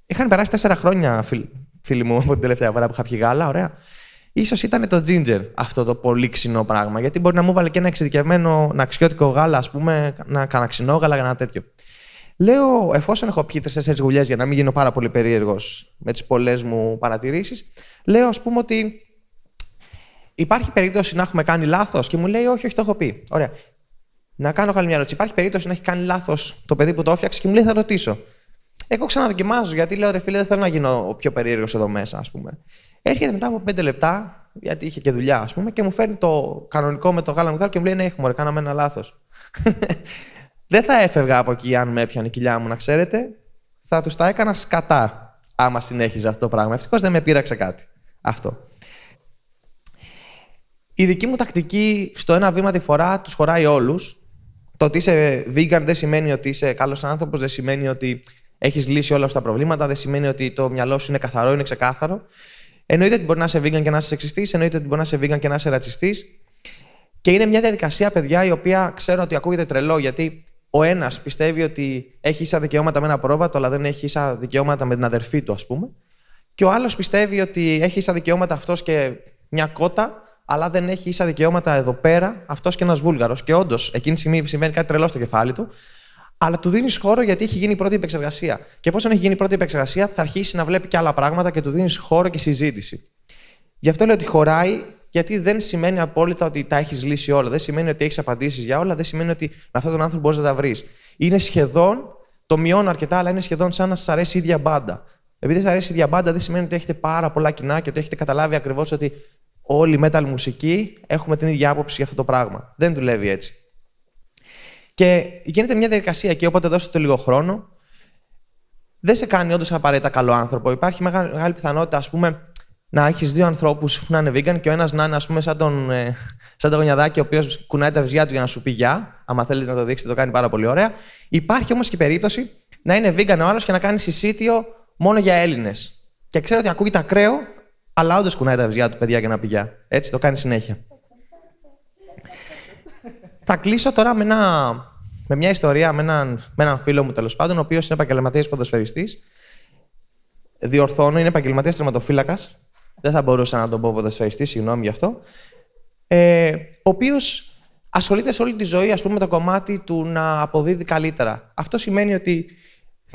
Είχαν περάσει τέσσερα χρόνια, φίλοι, φίλοι μου, από την τελευταία φορά που είχα πιει γάλα, ωραία. Σω ήταν το ginger αυτό το πολύ ξινό πράγμα. Γιατί μπορεί να μου βάλε και ένα εξειδικευμένο ναξιώτικο γάλα, ας πούμε, ένα καναξινό γάλα, ένα τέτοιο. Λέω, εφόσον έχω πιει τρει-τέσσερι γουλιές για να μην γίνω πάρα πολύ περίεργος με τις πολλές μου παρατηρήσεις, λέω, ας πούμε, ότι υπάρχει περίπτωση να έχουμε κάνει λάθος. Και μου λέει, Όχι, όχι, το έχω πει. Ωραία. Να κάνω καλή μια ερώτηση. Υπάρχει περίπτωση να έχει κάνει λάθος το παιδί που το έφτιαξε και μου λέει, Θα ρωτήσω. Εγώ ξαναδοκιμάζω γιατί λέω ρε φίλε, δεν θέλω να γίνω ο πιο περίεργος εδώ μέσα, ας πούμε. Έρχεται μετά από πέντε λεπτά, γιατί είχε και δουλειά, ας πούμε, και μου φέρνει το κανονικό με το γάλα μου και μου λέει ναι, έχουμε, κάναμε ένα λάθος. δεν θα έφευγα από εκεί αν με έπιανε η κοιλιά μου, να ξέρετε. Θα τους τα έκανα σκατά άμα συνέχιζε αυτό το πράγμα. Ευτυχώς δεν με πείραξε κάτι. Αυτό. Η δική μου τακτική στο ένα βήμα τη φορά τους χωράει όλους. Το ότι είσαι vegan δεν σημαίνει ότι είσαι καλός άνθρωπος, δεν σημαίνει ότι έχεις λύσει όλα αυτά τα προβλήματα, δεν σημαίνει ότι το μυαλό σου είναι καθαρό, είναι ξεκάθαρο. Εννοείται ότι μπορεί να είσαι vegan και να είσαι σεξιστής, εννοείται ότι μπορεί να είσαι vegan και να είσαι ρατσιστής. Και είναι μια διαδικασία, παιδιά, η οποία ξέρω ότι ακούγεται τρελό, γιατί ο ένας πιστεύει ότι έχει ίσα δικαιώματα με ένα πρόβατο, αλλά δεν έχει ίσα δικαιώματα με την αδερφή του, ας πούμε. Και ο άλλος πιστεύει ότι έχει ίσα δικαιώματα αυτός και μια κότα, αλλά δεν έχει ίσα δικαιώματα εδώ πέρα αυτός και ένας Βούλγαρος. Και όντως, εκείνη τη στιγμή συμβαίνει κάτι τρελό στο κεφάλι του, αλλά του δίνεις χώρο γιατί έχει γίνει η πρώτη επεξεργασία. Και όταν έχει γίνει η πρώτη επεξεργασία, θα αρχίσει να βλέπει και άλλα πράγματα και του δίνεις χώρο και συζήτηση. Γι' αυτό λέω ότι χωράει, γιατί δεν σημαίνει απόλυτα ότι τα έχεις λύσει όλα. Δεν σημαίνει ότι έχεις απαντήσεις για όλα, δεν σημαίνει ότι με αυτόν τον άνθρωπο μπορείς να τα βρεις. Είναι σχεδόν, το μειώνω αρκετά, αλλά είναι σχεδόν σαν να σας αρέσει η ίδια μπάντα. Επειδή σας αρέσει η ίδια μπάντα, δεν σημαίνει ότι έχετε πάρα πολλά κοινά και ότι έχετε καταλάβει ακριβώς ότι όλοι οι metal μουσική έχουμε την ίδια άποψη για αυτό το πράγμα. Δεν δουλεύει έτσι. Και γίνεται μια διαδικασία και οπότε δώσε το λίγο χρόνο. Δεν σε κάνει όντως απαραίτητα καλό άνθρωπο. Υπάρχει μεγάλη πιθανότητα, ας πούμε, να έχεις δύο ανθρώπους που να είναι vegan και ο ένας να είναι, ας πούμε, σαν τον, ε, σαν τον γονιαδάκι, ο οποίος κουνάει τα βυζιά του για να σου πει γεια. Άμα θέλετε να το δείξετε, το κάνει πάρα πολύ ωραία. Υπάρχει όμως και περίπτωση να είναι vegan ο άλλος και να κάνει συσίτιο μόνο για Έλληνες. Και ξέρω ότι ακούγεται ακραίο, αλλά όντως κουνάει τα βυζιά του παιδιά για να πηγιά. Έτσι το κάνει συνέχεια. Θα κλείσω τώρα με, ένα, με μια ιστορία με έναν, με έναν φίλο μου τέλος πάντων, ο οποίος είναι επαγγελματίας ποδοσφαιριστής. Διορθώνω, είναι επαγγελματίας τερματοφύλακας. Δεν θα μπορούσα να τον πω ποδοσφαιριστής, συγγνώμη γι' αυτό. Ε, ο οποίος ασχολείται σε όλη τη ζωή ας πούμε, με το κομμάτι του να αποδίδει καλύτερα. Αυτό σημαίνει ότι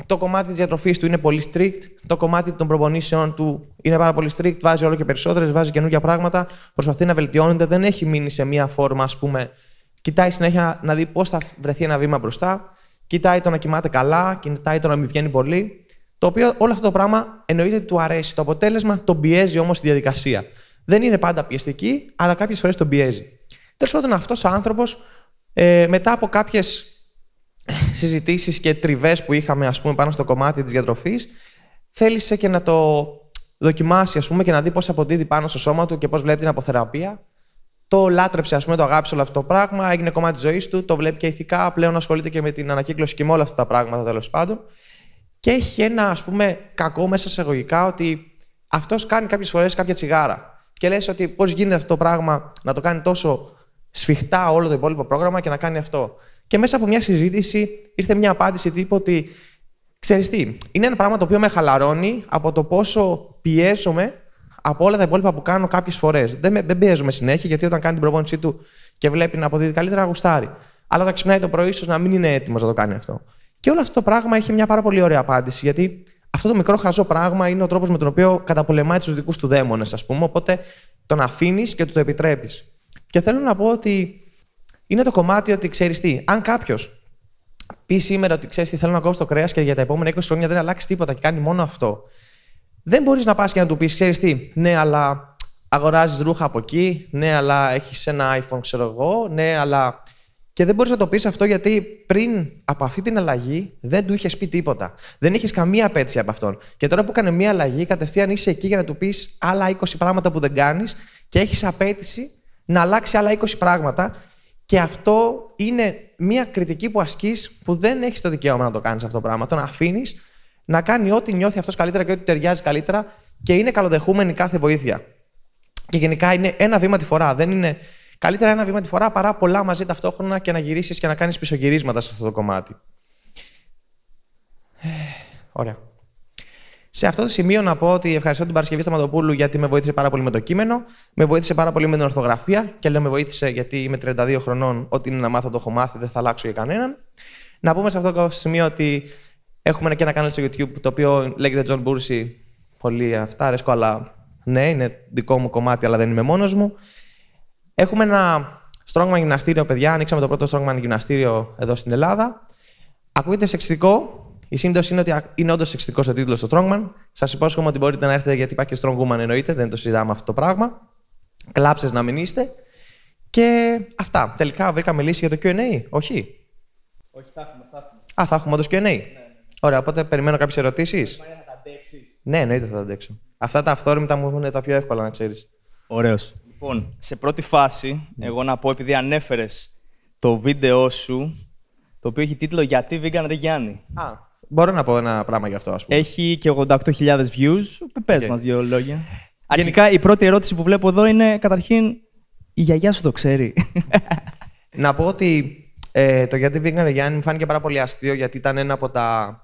το κομμάτι της διατροφής του είναι πολύ strict, το κομμάτι των προπονήσεων του είναι πάρα πολύ strict, βάζει όλο και περισσότερες, βάζει καινούργια πράγματα, προσπαθεί να βελτιώνεται, δεν έχει μείνει σε μία φόρμα, ας πούμε, κοιτάει συνέχεια να δει πώς θα βρεθεί ένα βήμα μπροστά, κοιτάει το να κοιμάται καλά, κοιτάει το να μην βγαίνει πολύ. Το οποίο όλο αυτό το πράγμα εννοείται ότι του αρέσει. Το αποτέλεσμα τον πιέζει όμως τη διαδικασία. Δεν είναι πάντα πιεστική, αλλά κάποιες φορές τον πιέζει. Τέλος πάντων, αυτός ο άνθρωπος ε, μετά από κάποιες συζητήσεις και τριβές που είχαμε ας πούμε, πάνω στο κομμάτι της διατροφής, θέλησε και να το δοκιμάσει ας πούμε, και να δει πώς αποδίδει πάνω στο σώμα του και πώς βλέπει την αποθεραπεία το λάτρεψε, ας πούμε, το αγάπησε όλο αυτό το πράγμα, έγινε κομμάτι της ζωής του, το βλέπει και ηθικά. Πλέον ασχολείται και με την ανακύκλωση και με όλα αυτά τα πράγματα τέλος πάντων. Και έχει ένα ας πούμε, κακό μέσα σε εγωγικά ότι αυτός κάνει κάποιες φορές κάποια τσιγάρα. Και λες ότι πώς γίνεται αυτό το πράγμα να το κάνει τόσο σφιχτά όλο το υπόλοιπο πρόγραμμα και να κάνει αυτό. Και μέσα από μια συζήτηση ήρθε μια απάντηση τύπου ότι ξέρεις τι, είναι ένα πράγμα το οποίο με χαλαρώνει από το πόσο πιέζομαι από όλα τα υπόλοιπα που κάνω κάποιες φορές. Δεν, δεν πιέζουμε συνέχεια, γιατί όταν κάνει την προπόνησή του και βλέπει να αποδίδει καλύτερα, γουστάρει. Αλλά όταν ξυπνάει το πρωί, ίσως να μην είναι έτοιμος να το κάνει αυτό. Και όλο αυτό το πράγμα έχει μια πάρα πολύ ωραία απάντηση, γιατί αυτό το μικρό χαζό πράγμα είναι ο τρόπος με τον οποίο καταπολεμάει τους του δικούς του δαίμονες, ας πούμε. Οπότε τον αφήνεις και του το επιτρέπεις. Και θέλω να πω ότι είναι το κομμάτι ότι ξέρεις τι, αν κάποιος πει σήμερα ότι ξέρεις τι θέλω να κόψω το κρέας και για τα επόμενα 20 χρόνια δεν αλλάξει τίποτα και κάνει μόνο αυτό, δεν μπορείς να πας και να του πεις, ξέρεις τι, ναι, αλλά αγοράζεις ρούχα από εκεί, ναι, αλλά έχεις ένα iPhone, ξέρω εγώ, ναι, αλλά. Και δεν μπορείς να το πεις αυτό γιατί πριν από αυτή την αλλαγή δεν του είχες πει τίποτα. Δεν είχες καμία απέτηση από αυτόν. Και τώρα που έκανε μία αλλαγή, κατευθείαν είσαι εκεί για να του πεις άλλα 20 πράγματα που δεν κάνεις και έχεις απέτηση να αλλάξει άλλα 20 πράγματα. Και αυτό είναι μία κριτική που ασκείς που δεν έχεις το δικαίωμα να το κάνεις αυτό το πράγμα. Τον αφήνεις να κάνει ό,τι νιώθει αυτός καλύτερα και ό,τι ταιριάζει καλύτερα και είναι καλοδεχούμενη κάθε βοήθεια. Και γενικά είναι ένα βήμα τη φορά. Δεν είναι καλύτερα ένα βήμα τη φορά παρά πολλά μαζί ταυτόχρονα και να γυρίσεις και να κάνεις πισωγυρίσματα σε αυτό το κομμάτι. Ε, ωραία. Σε αυτό το σημείο να πω ότι ευχαριστώ την Παρασκευή Σταματοπούλου γιατί με βοήθησε πάρα πολύ με το κείμενο, με βοήθησε πάρα πολύ με την ορθογραφία και λέω με βοήθησε γιατί είμαι 32 χρονών, ό,τι είναι να μάθω το έχω μάθει, δεν θα αλλάξω για κανέναν. Να πούμε σε αυτό το σημείο ότι Έχουμε και ένα κανάλι στο YouTube το οποίο λέγεται John Bursi. Πολύ αυτάρεσκο, αλλά ναι, είναι δικό μου κομμάτι, αλλά δεν είμαι μόνος μου. Έχουμε ένα strongman γυμναστήριο, παιδιά. Ανοίξαμε το πρώτο strongman γυμναστήριο εδώ στην Ελλάδα. Ακούγεται σεξιστικό. Η σύνδεση είναι ότι είναι όντως σεξιστικός ο τίτλος στο strongman. Σας υπόσχομαι ότι μπορείτε να έρθετε γιατί υπάρχει και strong εννοείται. Δεν το συζητάμε αυτό το πράγμα. Κλάψες να μην είστε. Και αυτά. Τελικά βρήκαμε λύση για το QA, όχι. Όχι, θα έχουμε. Θα έχουμε. Α, θα έχουμε όντως QA. Ναι. Ωραία, οπότε περιμένω κάποιες ερωτήσεις. Θα τα Ναι, εννοείται θα τα αντέξω. Αυτά τα αυθόρμητα μου είναι τα πιο εύκολα να ξέρεις. Ωραίος. Λοιπόν, σε πρώτη φάση, ναι. εγώ να πω επειδή ανέφερες το βίντεο σου, το οποίο έχει τίτλο Γιατί Vegan Γιάννη». Α, μπορώ να πω ένα πράγμα γι' αυτό, ας πούμε. Έχει και 88.000 views. Πε okay. μας δύο λόγια. Αρχικά, η πρώτη ερώτηση που βλέπω εδώ είναι καταρχήν η γιαγιά σου το ξέρει. να πω ότι ε, το Γιατί Vegan Γιάννη μου φάνηκε πάρα πολύ αστείο γιατί ήταν ένα από τα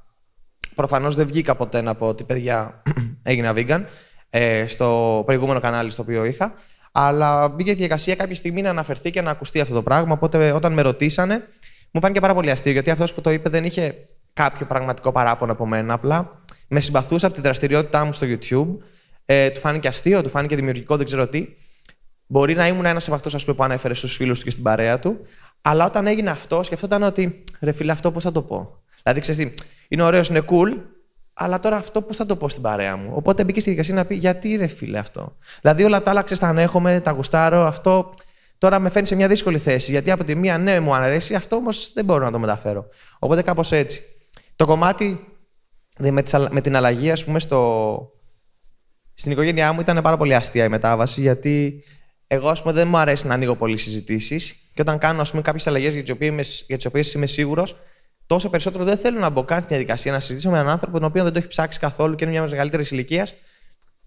προφανώς δεν βγήκα ποτέ να πω ότι παιδιά έγινα vegan ε, στο προηγούμενο κανάλι στο οποίο είχα. Αλλά μπήκε η διαδικασία κάποια στιγμή να αναφερθεί και να ακουστεί αυτό το πράγμα. Οπότε όταν με ρωτήσανε, μου φάνηκε πάρα πολύ αστείο γιατί αυτός που το είπε δεν είχε κάποιο πραγματικό παράπονο από μένα. Απλά με συμπαθούσε από τη δραστηριότητά μου στο YouTube. Ε, του φάνηκε αστείο, του φάνηκε δημιουργικό, δεν ξέρω τι. Μπορεί να ήμουν ένας από αυτούς που ανέφερε στους φίλους του και στην παρέα του. Αλλά όταν έγινε αυτός, σκεφτόταν ότι ρε φίλε, αυτό πώς θα το πω. Δηλαδή, ξέρεις είναι ωραίος, είναι cool, αλλά τώρα αυτό πώ θα το πω στην παρέα μου. Οπότε μπήκε στη δικασία να πει γιατί ρε φίλε αυτό. Δηλαδή, όλα τα άλλα τα ανέχομαι, τα γουστάρω. Αυτό τώρα με φέρνει σε μια δύσκολη θέση. Γιατί από τη μία, ναι, μου αρέσει, αυτό όμως δεν μπορώ να το μεταφέρω. Οπότε κάπως έτσι. Το κομμάτι με την αλλαγή, ας πούμε, στο... στην οικογένειά μου ήταν πάρα πολύ αστεία η μετάβαση, γιατί εγώ, ας πούμε, δεν μου αρέσει να ανοίγω πολύ συζητήσεις. Και όταν κάνω, πούμε, κάποιες αλλαγές για τις οποίες είμαι σίγουρος, τόσο περισσότερο δεν θέλω να μπω καν στην διαδικασία να συζητήσω με έναν άνθρωπο τον οποίο δεν το έχει ψάξει καθόλου και είναι μια μεγαλύτερη ηλικίας.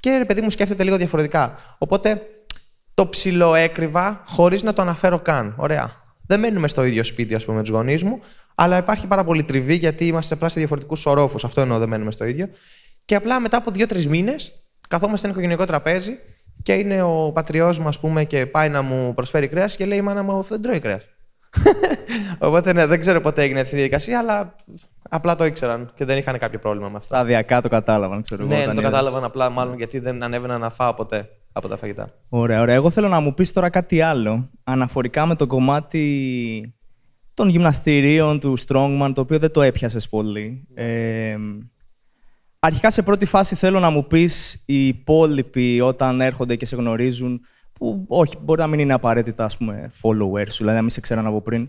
Και ρε παιδί μου σκέφτεται λίγο διαφορετικά. Οπότε το ψιλοέκρυβα χωρίς να το αναφέρω καν. Ωραία. Δεν μένουμε στο ίδιο σπίτι, ας πούμε, με τους γονείς μου, αλλά υπάρχει πάρα πολύ τριβή γιατί είμαστε απλά σε διαφορετικούς ορόφους. Αυτό εννοώ, δεν μένουμε στο ίδιο. Και απλά μετά από δύο-τρει μήνες καθόμαστε ένα οικογενειακό τραπέζι και είναι ο πατριός μου, ας πούμε, και πάει να μου προσφέρει κρέας και λέει: να μου, αυτό δεν τρώει κρέας. Οπότε ναι, δεν ξέρω πότε έγινε αυτή η διαδικασία, αλλά απλά το ήξεραν και δεν είχαν κάποιο πρόβλημα με αυτά. Σταδιακά το κατάλαβαν, ξέρω εγώ. Ναι, το κατάλαβαν απλά μάλλον γιατί δεν ανέβαινα να φάω ποτέ από τα φαγητά. Ωραία, ωραία. Εγώ θέλω να μου πεις τώρα κάτι άλλο αναφορικά με το κομμάτι των γυμναστηρίων, του Strongman, το οποίο δεν το έπιασες πολύ. Ναι. αρχικά σε πρώτη φάση θέλω να μου πεις οι υπόλοιποι όταν έρχονται και σε γνωρίζουν. Που όχι, μπορεί να μην είναι απαραίτητα ας πούμε, followers δηλαδή να μην σε ξέραν από πριν.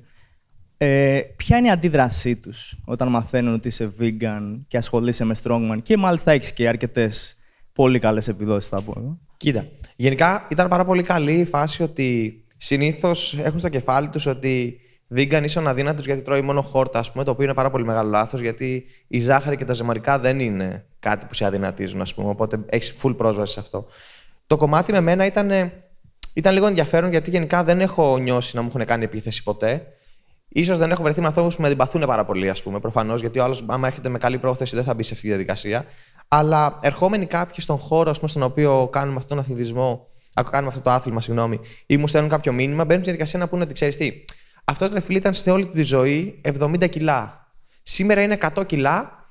Ε, ποια είναι η αντίδρασή τους όταν μαθαίνουν ότι είσαι vegan και ασχολείσαι με strongman και μάλιστα έχεις και αρκετές πολύ καλές επιδόσεις θα πω. Κοίτα, γενικά ήταν πάρα πολύ καλή η φάση ότι συνήθως έχουν στο κεφάλι τους ότι vegan είσαι αδύνατος γιατί τρώει μόνο χόρτα, ας πούμε, το οποίο είναι πάρα πολύ μεγάλο λάθος γιατί η ζάχαρη και τα ζεμαρικά δεν είναι κάτι που σε αδυνατίζουν, ας πούμε, οπότε έχεις full πρόσβαση σε αυτό. Το κομμάτι με μένα ήταν, ήταν λίγο ενδιαφέρον γιατί γενικά δεν έχω νιώσει να μου έχουν κάνει επίθεση ποτέ. Ίσως δεν έχω βρεθεί με ανθρώπους που με αντιπαθούν πάρα πολύ, ας πούμε, προφανώς, γιατί ο άλλος, άμα έρχεται με καλή πρόθεση, δεν θα μπει σε αυτή τη διαδικασία. Αλλά ερχόμενοι κάποιοι στον χώρο ας πούμε, στον οποίο κάνουμε αυτόν τον αθλητισμό, κάνουμε αυτό το άθλημα, συγγνώμη, ή μου στέλνουν κάποιο μήνυμα, μπαίνουν στη διαδικασία να πούνε ότι ξέρεις τι. Αυτός το φίλο ήταν σε όλη τη ζωή 70 κιλά. Σήμερα είναι 100 κιλά,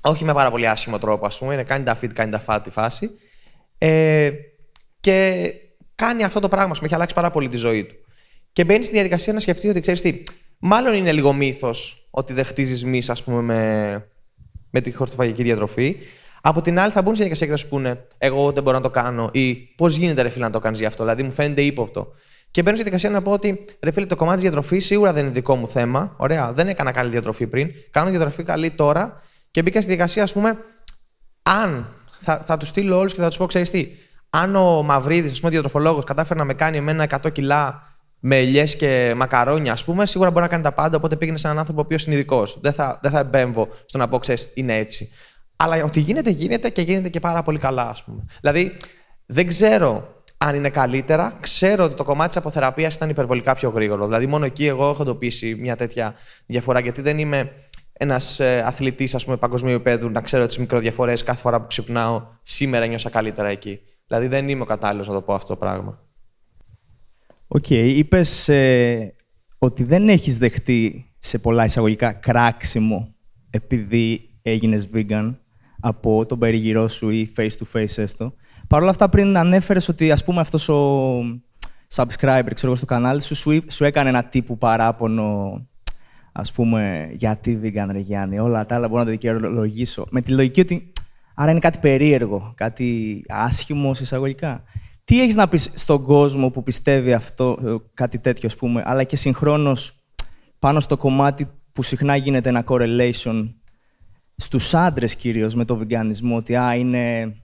όχι με πάρα πολύ άσχημο τρόπο, ας πούμε, είναι κάνει τα fit, κάνει τα fat τη φάση. Ε, και κάνει αυτό το πράγμα, ας πούμε, έχει αλλάξει πάρα πολύ τη ζωή του. Και μπαίνει στη διαδικασία να σκεφτεί ότι ξέρεις τι. Μάλλον είναι λίγο μύθος ότι δεν χτίζεις μη, ας πούμε, με, με τη χορτοφαγική διατροφή. Από την άλλη, θα μπουν στη διαδικασία και θα σου πούνε Εγώ δεν μπορώ να το κάνω ή Πώς γίνεται, ρε φίλε, να το κάνεις γι' αυτό. Δηλαδή, μου φαίνεται ύποπτο. Και μπαίνω στη διαδικασία να πω ότι ρε φίλε, το κομμάτι της διατροφής σίγουρα δεν είναι δικό μου θέμα. Ωραία, δεν έκανα καλή διατροφή πριν. Κάνω διατροφή καλή τώρα και μπήκα στη διαδικασία, ας πούμε, αν θα, θα τους στείλω όλους και θα τους πω, ξέρεις τι, αν ο Μαυρίδης, ας πούμε, διατροφολόγος, κατάφερε να με κάνει εμένα 100 κιλά με ελιές και μακαρόνια, ας πούμε, σίγουρα μπορεί να κάνει τα πάντα. Οπότε πήγαινε σε έναν άνθρωπο ο οποίος είναι ειδικός. Δεν θα, δεν θα εμπέμβω στο να πω, ξέρεις, είναι έτσι. Αλλά ότι γίνεται, γίνεται και γίνεται και πάρα πολύ καλά, ας πούμε. Δηλαδή, δεν ξέρω αν είναι καλύτερα. Ξέρω ότι το κομμάτι της αποθεραπείας ήταν υπερβολικά πιο γρήγορο. Δηλαδή, μόνο εκεί εγώ έχω εντοπίσει μια τέτοια διαφορά, γιατί δεν είμαι ένας ε, αθλητής παγκοσμίου επίπεδου να ξέρω τις μικροδιαφορές κάθε φορά που ξυπνάω. Σήμερα νιώσα καλύτερα εκεί. Δηλαδή, δεν είμαι ο κατάλληλος να το πω αυτό το πράγμα. Οκ, okay, είπες ε, ότι δεν έχεις δεχτεί σε πολλά εισαγωγικά κράξιμο επειδή έγινες vegan από τον περιγυρό σου ή face-to-face έστω. Παρ' όλα αυτά πριν ανέφερες ότι ας πούμε αυτός ο subscriber ξέρω, στο κανάλι σου, σου, σου έκανε ένα τύπου παράπονο Ας πούμε γιατί vegan ρε Γιάννη, όλα τα άλλα μπορώ να τα δικαιολογήσω. Με τη λογική ότι άρα είναι κάτι περίεργο, κάτι άσχημο σε εισαγωγικά. Τι έχεις να πεις στον κόσμο που πιστεύει αυτό, ε, κάτι τέτοιο, ας πούμε, αλλά και συγχρόνως πάνω στο κομμάτι που συχνά γίνεται ένα correlation στους άντρες κυρίως με το βιγκανισμό, ότι α, είναι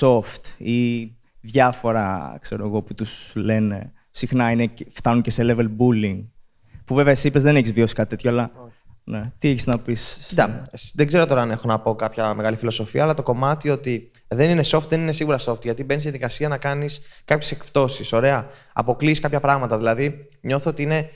soft ή διάφορα, ξέρω εγώ, που τους λένε συχνά είναι, φτάνουν και σε level bullying. Που βέβαια εσύ είπες δεν έχεις βιώσει κάτι τέτοιο, αλλά ναι. Τι έχεις να πεις. δεν ξέρω τώρα αν έχω να πω κάποια μεγάλη φιλοσοφία, αλλά το κομμάτι ότι δεν είναι soft, δεν είναι σίγουρα soft, γιατί μπαίνεις στη διαδικασία να κάνεις κάποιες εκπτώσεις. Ωραία. Αποκλεί κάποια πράγματα. Δηλαδή, νιώθω ότι είναι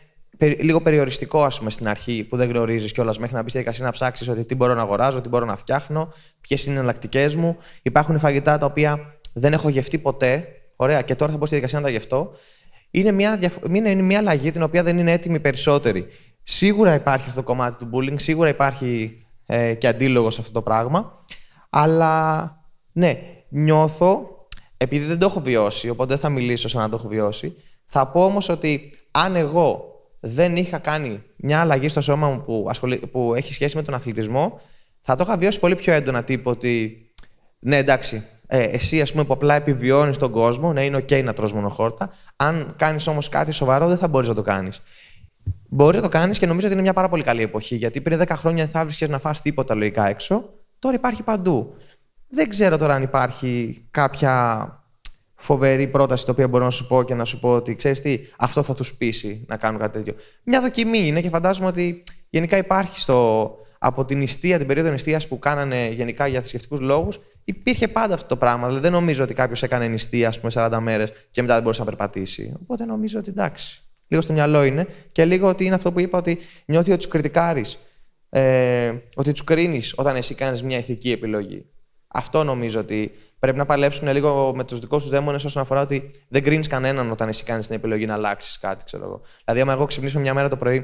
λίγο περιοριστικό ας πούμε, στην αρχή που δεν γνωρίζεις κιόλας μέχρι να μπεις στη δικασία να ψάξεις ότι τι μπορώ να αγοράζω, τι μπορώ να φτιάχνω, ποιες είναι οι εναλλακτικές μου. Υπάρχουν φαγητά τα οποία δεν έχω γευτεί ποτέ. Ωραία, και τώρα θα μπω στη διαδικασία να τα γευτώ. Είναι μια, είναι μια αλλαγή την οποία δεν είναι έτοιμη περισσότερη. Σίγουρα υπάρχει αυτό το κομμάτι του bullying, σίγουρα υπάρχει ε, και αντίλογος σε αυτό το πράγμα. Αλλά ναι, νιώθω, επειδή δεν το έχω βιώσει, οπότε δεν θα μιλήσω σαν να το έχω βιώσει, θα πω όμως ότι αν εγώ δεν είχα κάνει μια αλλαγή στο σώμα μου που, που έχει σχέση με τον αθλητισμό, θα το είχα βιώσει πολύ πιο έντονα τύπο ότι ναι, εντάξει, ε, εσύ ας πούμε, που απλά επιβιώνεις τον κόσμο, να είναι οκ να τρώσει μονοχόρτα. Αν κάνεις όμως κάτι σοβαρό, δεν θα μπορείς να το κάνεις. Μπορεί να το κάνεις και νομίζω ότι είναι μια πάρα πολύ καλή εποχή. Γιατί πριν 10 χρόνια θα βρίσκε να φας τίποτα λογικά έξω. Τώρα υπάρχει παντού. Δεν ξέρω τώρα αν υπάρχει κάποια φοβερή πρόταση την οποία μπορώ να σου πω και να σου πω ότι ξέρεις τι, αυτό θα τους πείσει να κάνουν κάτι τέτοιο. Μια δοκιμή είναι και φαντάζομαι ότι γενικά υπάρχει στο. Από την νηστεία, την περίοδο νηστείας που κάνανε γενικά για θρησκευτικούς λόγους, υπήρχε πάντα αυτό το πράγμα. Δηλαδή δεν νομίζω ότι κάποιος έκανε νηστεία, ας πούμε, 40 μέρες και μετά δεν μπορούσε να περπατήσει. Οπότε νομίζω ότι εντάξει λίγο στο μυαλό είναι. Και λίγο ότι είναι αυτό που είπα, ότι νιώθει ότι τους κριτικάρεις. Ε, ότι τους κρίνεις όταν εσύ κάνεις μια ηθική επιλογή. Αυτό νομίζω ότι πρέπει να παλέψουν λίγο με τους δικούς τους δαίμονες όσον αφορά ότι δεν κρίνεις κανέναν όταν εσύ κάνεις την επιλογή να αλλάξεις κάτι, ξέρω εγώ. Δηλαδή, άμα εγώ ξυπνήσω μια μέρα το πρωί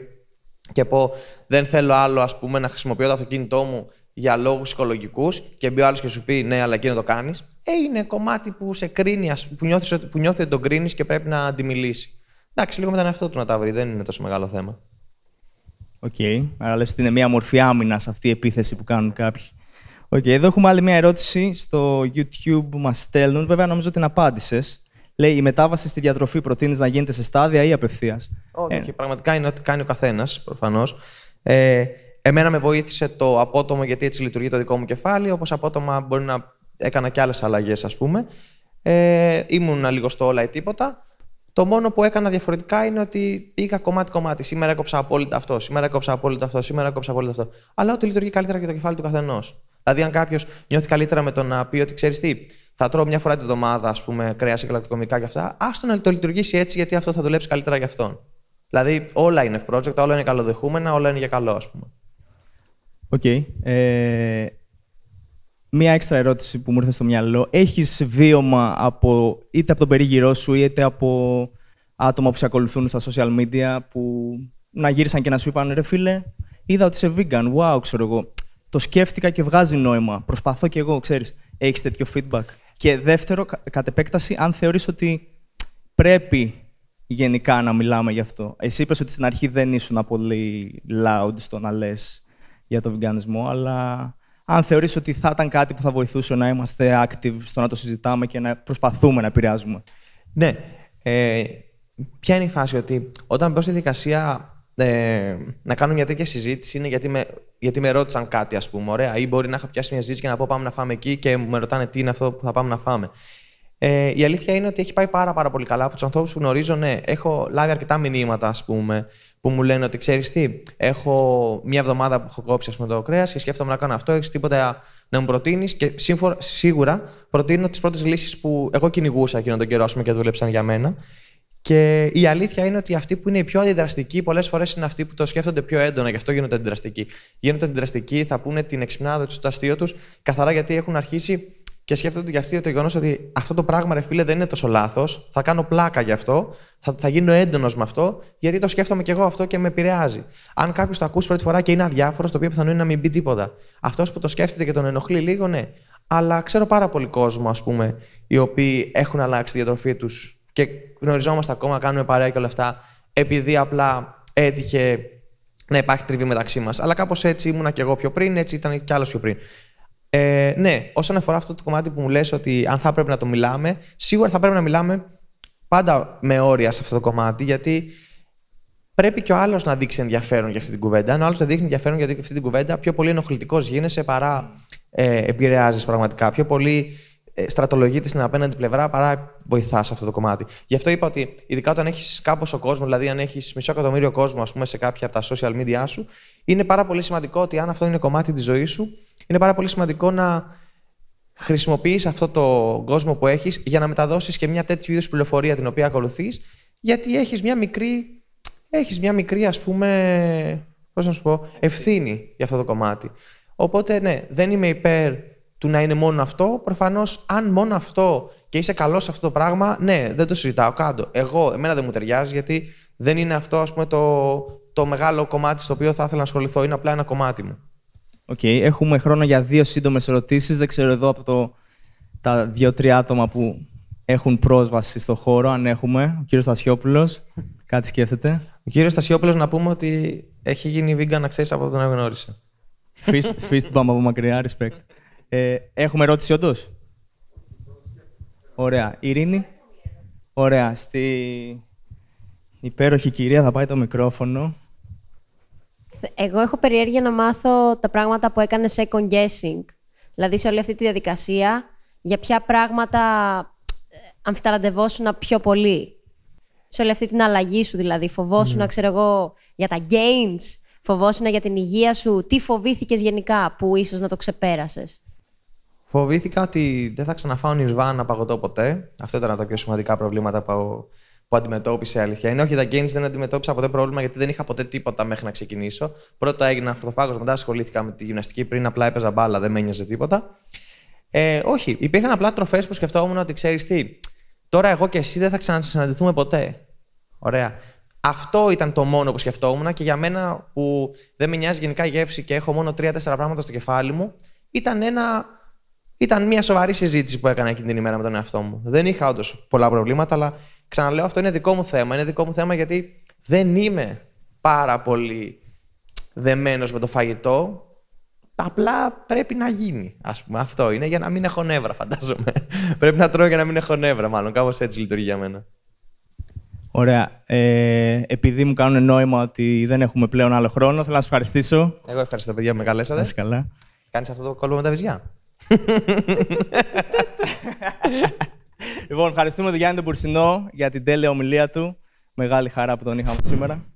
και πω δεν θέλω άλλο ας πούμε, να χρησιμοποιώ το αυτοκίνητό μου για λόγους οικολογικούς και μπει ο άλλος και σου πει ναι, αλλά εκείνο το κάνεις, ε, είναι κομμάτι που σε κρίνει, που νιώθεις, ότι τον κρίνεις και πρέπει να αντιμιλήσεις. Εντάξει, λίγο μετά είναι αυτό του να τα βρει, δεν είναι τόσο μεγάλο θέμα. Οκ. Okay. Άρα λες ότι είναι μία μορφή άμυνας αυτή η επίθεση που κάνουν κάποιοι. Οκ. Εδώ έχουμε άλλη μία ερώτηση στο YouTube που μας στέλνουν. Βέβαια, νομίζω ότι την απάντησες. Λέει, η μετάβαση στη διατροφή προτείνεις να γίνεται σε στάδια ή απευθείας. Όχι, okay, ε. πραγματικά είναι ό,τι κάνει ο καθένας, προφανώς. Ε, εμένα με βοήθησε το απότομο, γιατί έτσι λειτουργεί το δικό μου κεφάλι. Όπως απότομα μπορεί να έκανα και άλλες αλλαγές, ας πούμε. Ε, ήμουν λίγο στο όλα ή τίποτα. Το μόνο που έκανα διαφορετικά είναι ότι πήγα κομμάτι-κομμάτι. Σήμερα έκοψα απόλυτα αυτό, σήμερα έκοψα απόλυτα αυτό, σήμερα έκοψα απόλυτα αυτό. Αλλά ό,τι λειτουργεί καλύτερα για το κεφάλι του καθενός. Δηλαδή, αν κάποιος νιώθει καλύτερα με το να πει ότι ξέρεις τι, θα τρώω μια φορά τη εβδομάδα, ας πούμε, κρέας ή γαλακτοκομικά και αυτά, άστο να το λειτουργήσει έτσι, γιατί αυτό θα δουλέψει καλύτερα για αυτόν. Δηλαδή, όλα είναι project, όλα είναι καλοδεχούμενα, όλα είναι για καλό, ας πούμε. Οκ. Okay. Ε, μία έξτρα ερώτηση που μου ήρθε στο μυαλό. Έχεις βίωμα από, είτε από τον περίγυρό σου, είτε από άτομα που σε ακολουθούν στα social media που να γύρισαν και να σου είπαν «Ρε φίλε, είδα ότι είσαι vegan, wow, ξέρω εγώ». Το σκέφτηκα και βγάζει νόημα. Προσπαθώ κι εγώ, ξέρεις, έχεις τέτοιο feedback. Και δεύτερο, κατ' επέκταση, αν θεωρείς ότι πρέπει γενικά να μιλάμε γι' αυτό. Εσύ είπες ότι στην αρχή δεν ήσουν πολύ loud στο να λες για το βιγκανισμό, αλλά αν θεωρείς ότι θα ήταν κάτι που θα βοηθούσε να είμαστε active στο να το συζητάμε και να προσπαθούμε να επηρεάζουμε. Ναι. Ε, ποια είναι η φάση, ότι όταν μπω στη δικασία ε, να κάνω μια τέτοια συζήτηση είναι γιατί με, γιατί με ρώτησαν κάτι, ας πούμε, ωραία, ή μπορεί να είχα πιάσει μια συζήτηση και να πω πάμε να φάμε εκεί και μου με ρωτάνε τι είναι αυτό που θα πάμε να φάμε. Ε, η αλήθεια είναι ότι έχει πάει πάρα, πάρα πολύ καλά. Από τους ανθρώπους που γνωρίζω, ναι, έχω λάβει αρκετά μηνύματα, ας πούμε, που μου λένε ότι ξέρεις τι, έχω μία εβδομάδα που έχω κόψει ας πούμε, το κρέας και σκέφτομαι να κάνω αυτό, έχεις τίποτα να μου προτείνεις. Και σίγουρα προτείνω τις πρώτες λύσεις που εγώ κυνηγούσα εκείνον τον καιρό πούμε, και δούλεψαν για μένα. Και η αλήθεια είναι ότι αυτοί που είναι οι πιο αντιδραστικοί, πολλές φορές είναι αυτοί που το σκέφτονται πιο έντονα, γι' αυτό γίνονται αντιδραστικοί. Γίνονται αντιδραστικοί, θα πούνε την εξυπνάδα τους, το αστείο τους, καθαρά γιατί έχουν αρχίσει και σκέφτονται για αυτοί το γεγονός ότι αυτό το πράγμα, ρε φίλε, δεν είναι τόσο λάθος. Θα κάνω πλάκα γι' αυτό, θα, θα γίνω έντονος με αυτό, γιατί το σκέφτομαι κι εγώ αυτό και με επηρεάζει. Αν κάποιος το ακούσει πρώτη φορά και είναι αδιάφορος, το οποίο πιθανό είναι να μην πει τίποτα. Αυτός που το σκέφτεται και τον ενοχλεί λίγο, ναι. Αλλά ξέρω πάρα πολύ κόσμο, ας πούμε, οι οποίοι έχουν αλλάξει τη διατροφή τους και γνωριζόμαστε ακόμα, κάνουμε παρέα και όλα αυτά, επειδή απλά έτυχε να υπάρχει τριβή μεταξύ μας. Αλλά κάπως έτσι ήμουνα κι εγώ πιο πριν, έτσι ήταν κι άλλος πιο πριν. Ε, ναι, όσον αφορά αυτό το κομμάτι που μου λες ότι αν θα πρέπει να το μιλάμε, σίγουρα θα πρέπει να μιλάμε πάντα με όρια σε αυτό το κομμάτι, γιατί πρέπει και ο άλλος να δείξει ενδιαφέρον για αυτή την κουβέντα. Αν ο άλλος δεν δείχνει ενδιαφέρον για αυτή την κουβέντα, πιο πολύ ενοχλητικός γίνεσαι παρά ε, επηρεάζεις πραγματικά. Πιο πολύ ε, στρατολογείται στην απέναντι πλευρά παρά βοηθάς αυτό το κομμάτι. Γι' αυτό είπα ότι ειδικά όταν έχεις κάπως ο κόσμος, δηλαδή αν έχεις μισό εκατομμύριο κόσμο πούμε, σε κάποια από τα social media σου, είναι πάρα πολύ σημαντικό ότι αν αυτό είναι κομμάτι της ζωής σου, είναι πάρα πολύ σημαντικό να χρησιμοποιείς αυτό το κόσμο που έχεις για να μεταδώσεις και μια τέτοιου είδους πληροφορία την οποία ακολουθείς, γιατί έχεις μια μικρή, έχεις μια μικρή ας πούμε, πώς να πω, ευθύνη για αυτό το κομμάτι. Οπότε, ναι, δεν είμαι υπέρ του να είναι μόνο αυτό. Προφανώς, αν μόνο αυτό και είσαι καλός σε αυτό το πράγμα, ναι, δεν το συζητάω. Κάντο. Εγώ, εμένα δεν μου ταιριάζει, γιατί δεν είναι αυτό ας πούμε, το, το μεγάλο κομμάτι στο οποίο θα ήθελα να ασχοληθώ. Είναι απλά ένα κομμάτι μου okay, έχουμε χρόνο για δύο σύντομες ερωτήσεις. Δεν ξέρω εδώ από το, τα δύο-τρία άτομα που έχουν πρόσβαση στο χώρο, αν έχουμε. Ο κύριος Στασιόπουλος, κάτι σκέφτεται. Ο κύριος Στασιόπουλος, να πούμε ότι έχει γίνει βίγκαν, να ξέρεις από τον εγνώρισε. Fist, fist bump από μακριά, respect. Ε, έχουμε ερώτηση όντως. Ωραία. Ειρήνη. Ωραία. Στη υπέροχη κυρία θα πάει το μικρόφωνο. Εγώ έχω περιέργεια να μάθω τα πράγματα που έκανε second guessing. Δηλαδή σε όλη αυτή τη διαδικασία, για ποια πράγματα ε, αμφιταλαντευόσουν πιο πολύ. Σε όλη αυτή την αλλαγή σου δηλαδή. Φοβόσουν, mm. Ναι. ξέρω εγώ, για τα gains, φοβόσουν για την υγεία σου. Τι φοβήθηκες γενικά που ίσως να το ξεπέρασες. Φοβήθηκα ότι δεν θα ξαναφάω να παγωτώ ποτέ. Αυτό ήταν τα πιο σημαντικά προβλήματα που που αντιμετώπισε αλήθεια. Είναι όχι, τα games δεν αντιμετώπισα ποτέ πρόβλημα γιατί δεν είχα ποτέ τίποτα μέχρι να ξεκινήσω. Πρώτα έγινα χορτοφάγο, μετά ασχολήθηκα με τη γυμναστική. Πριν απλά έπαιζα μπάλα, δεν με ένοιαζε τίποτα. Ε, όχι, υπήρχαν απλά τροφές που σκεφτόμουν ότι ξέρεις τι. Τώρα εγώ και εσύ δεν θα ξανασυναντηθούμε ποτέ. Ωραία. Αυτό ήταν το μόνο που σκεφτόμουν και για μένα που δεν με νοιάζει γενικά γεύση και έχω μόνο τρία-τέσσερα πράγματα στο κεφάλι μου, ήταν ένα. Ήταν μια σοβαρή συζήτηση που έκανα εκείνη την ημέρα με τον εαυτό μου. Δεν είχα όντως πολλά προβλήματα, αλλά Ξαναλέω, αυτό είναι δικό μου θέμα. Είναι δικό μου θέμα γιατί δεν είμαι πάρα πολύ δεμένος με το φαγητό. Απλά πρέπει να γίνει, πούμε. Αυτό είναι για να μην έχω νεύρα, φαντάζομαι. πρέπει να τρώω για να μην έχω νεύρα, μάλλον. Κάπως έτσι λειτουργεί για μένα. Ωραία. Ε, επειδή μου κάνουν νόημα ότι δεν έχουμε πλέον άλλο χρόνο, θέλω να σας ευχαριστήσω. Εγώ ευχαριστώ, παιδιά, με καλέσατε. καλά. Κάνεις αυτό το κόλπο με τα βυζιά. λοιπόν, ευχαριστούμε τον Γιάννη Τεμπουρσινό για την τέλεια ομιλία του. Μεγάλη χαρά που τον είχαμε σήμερα.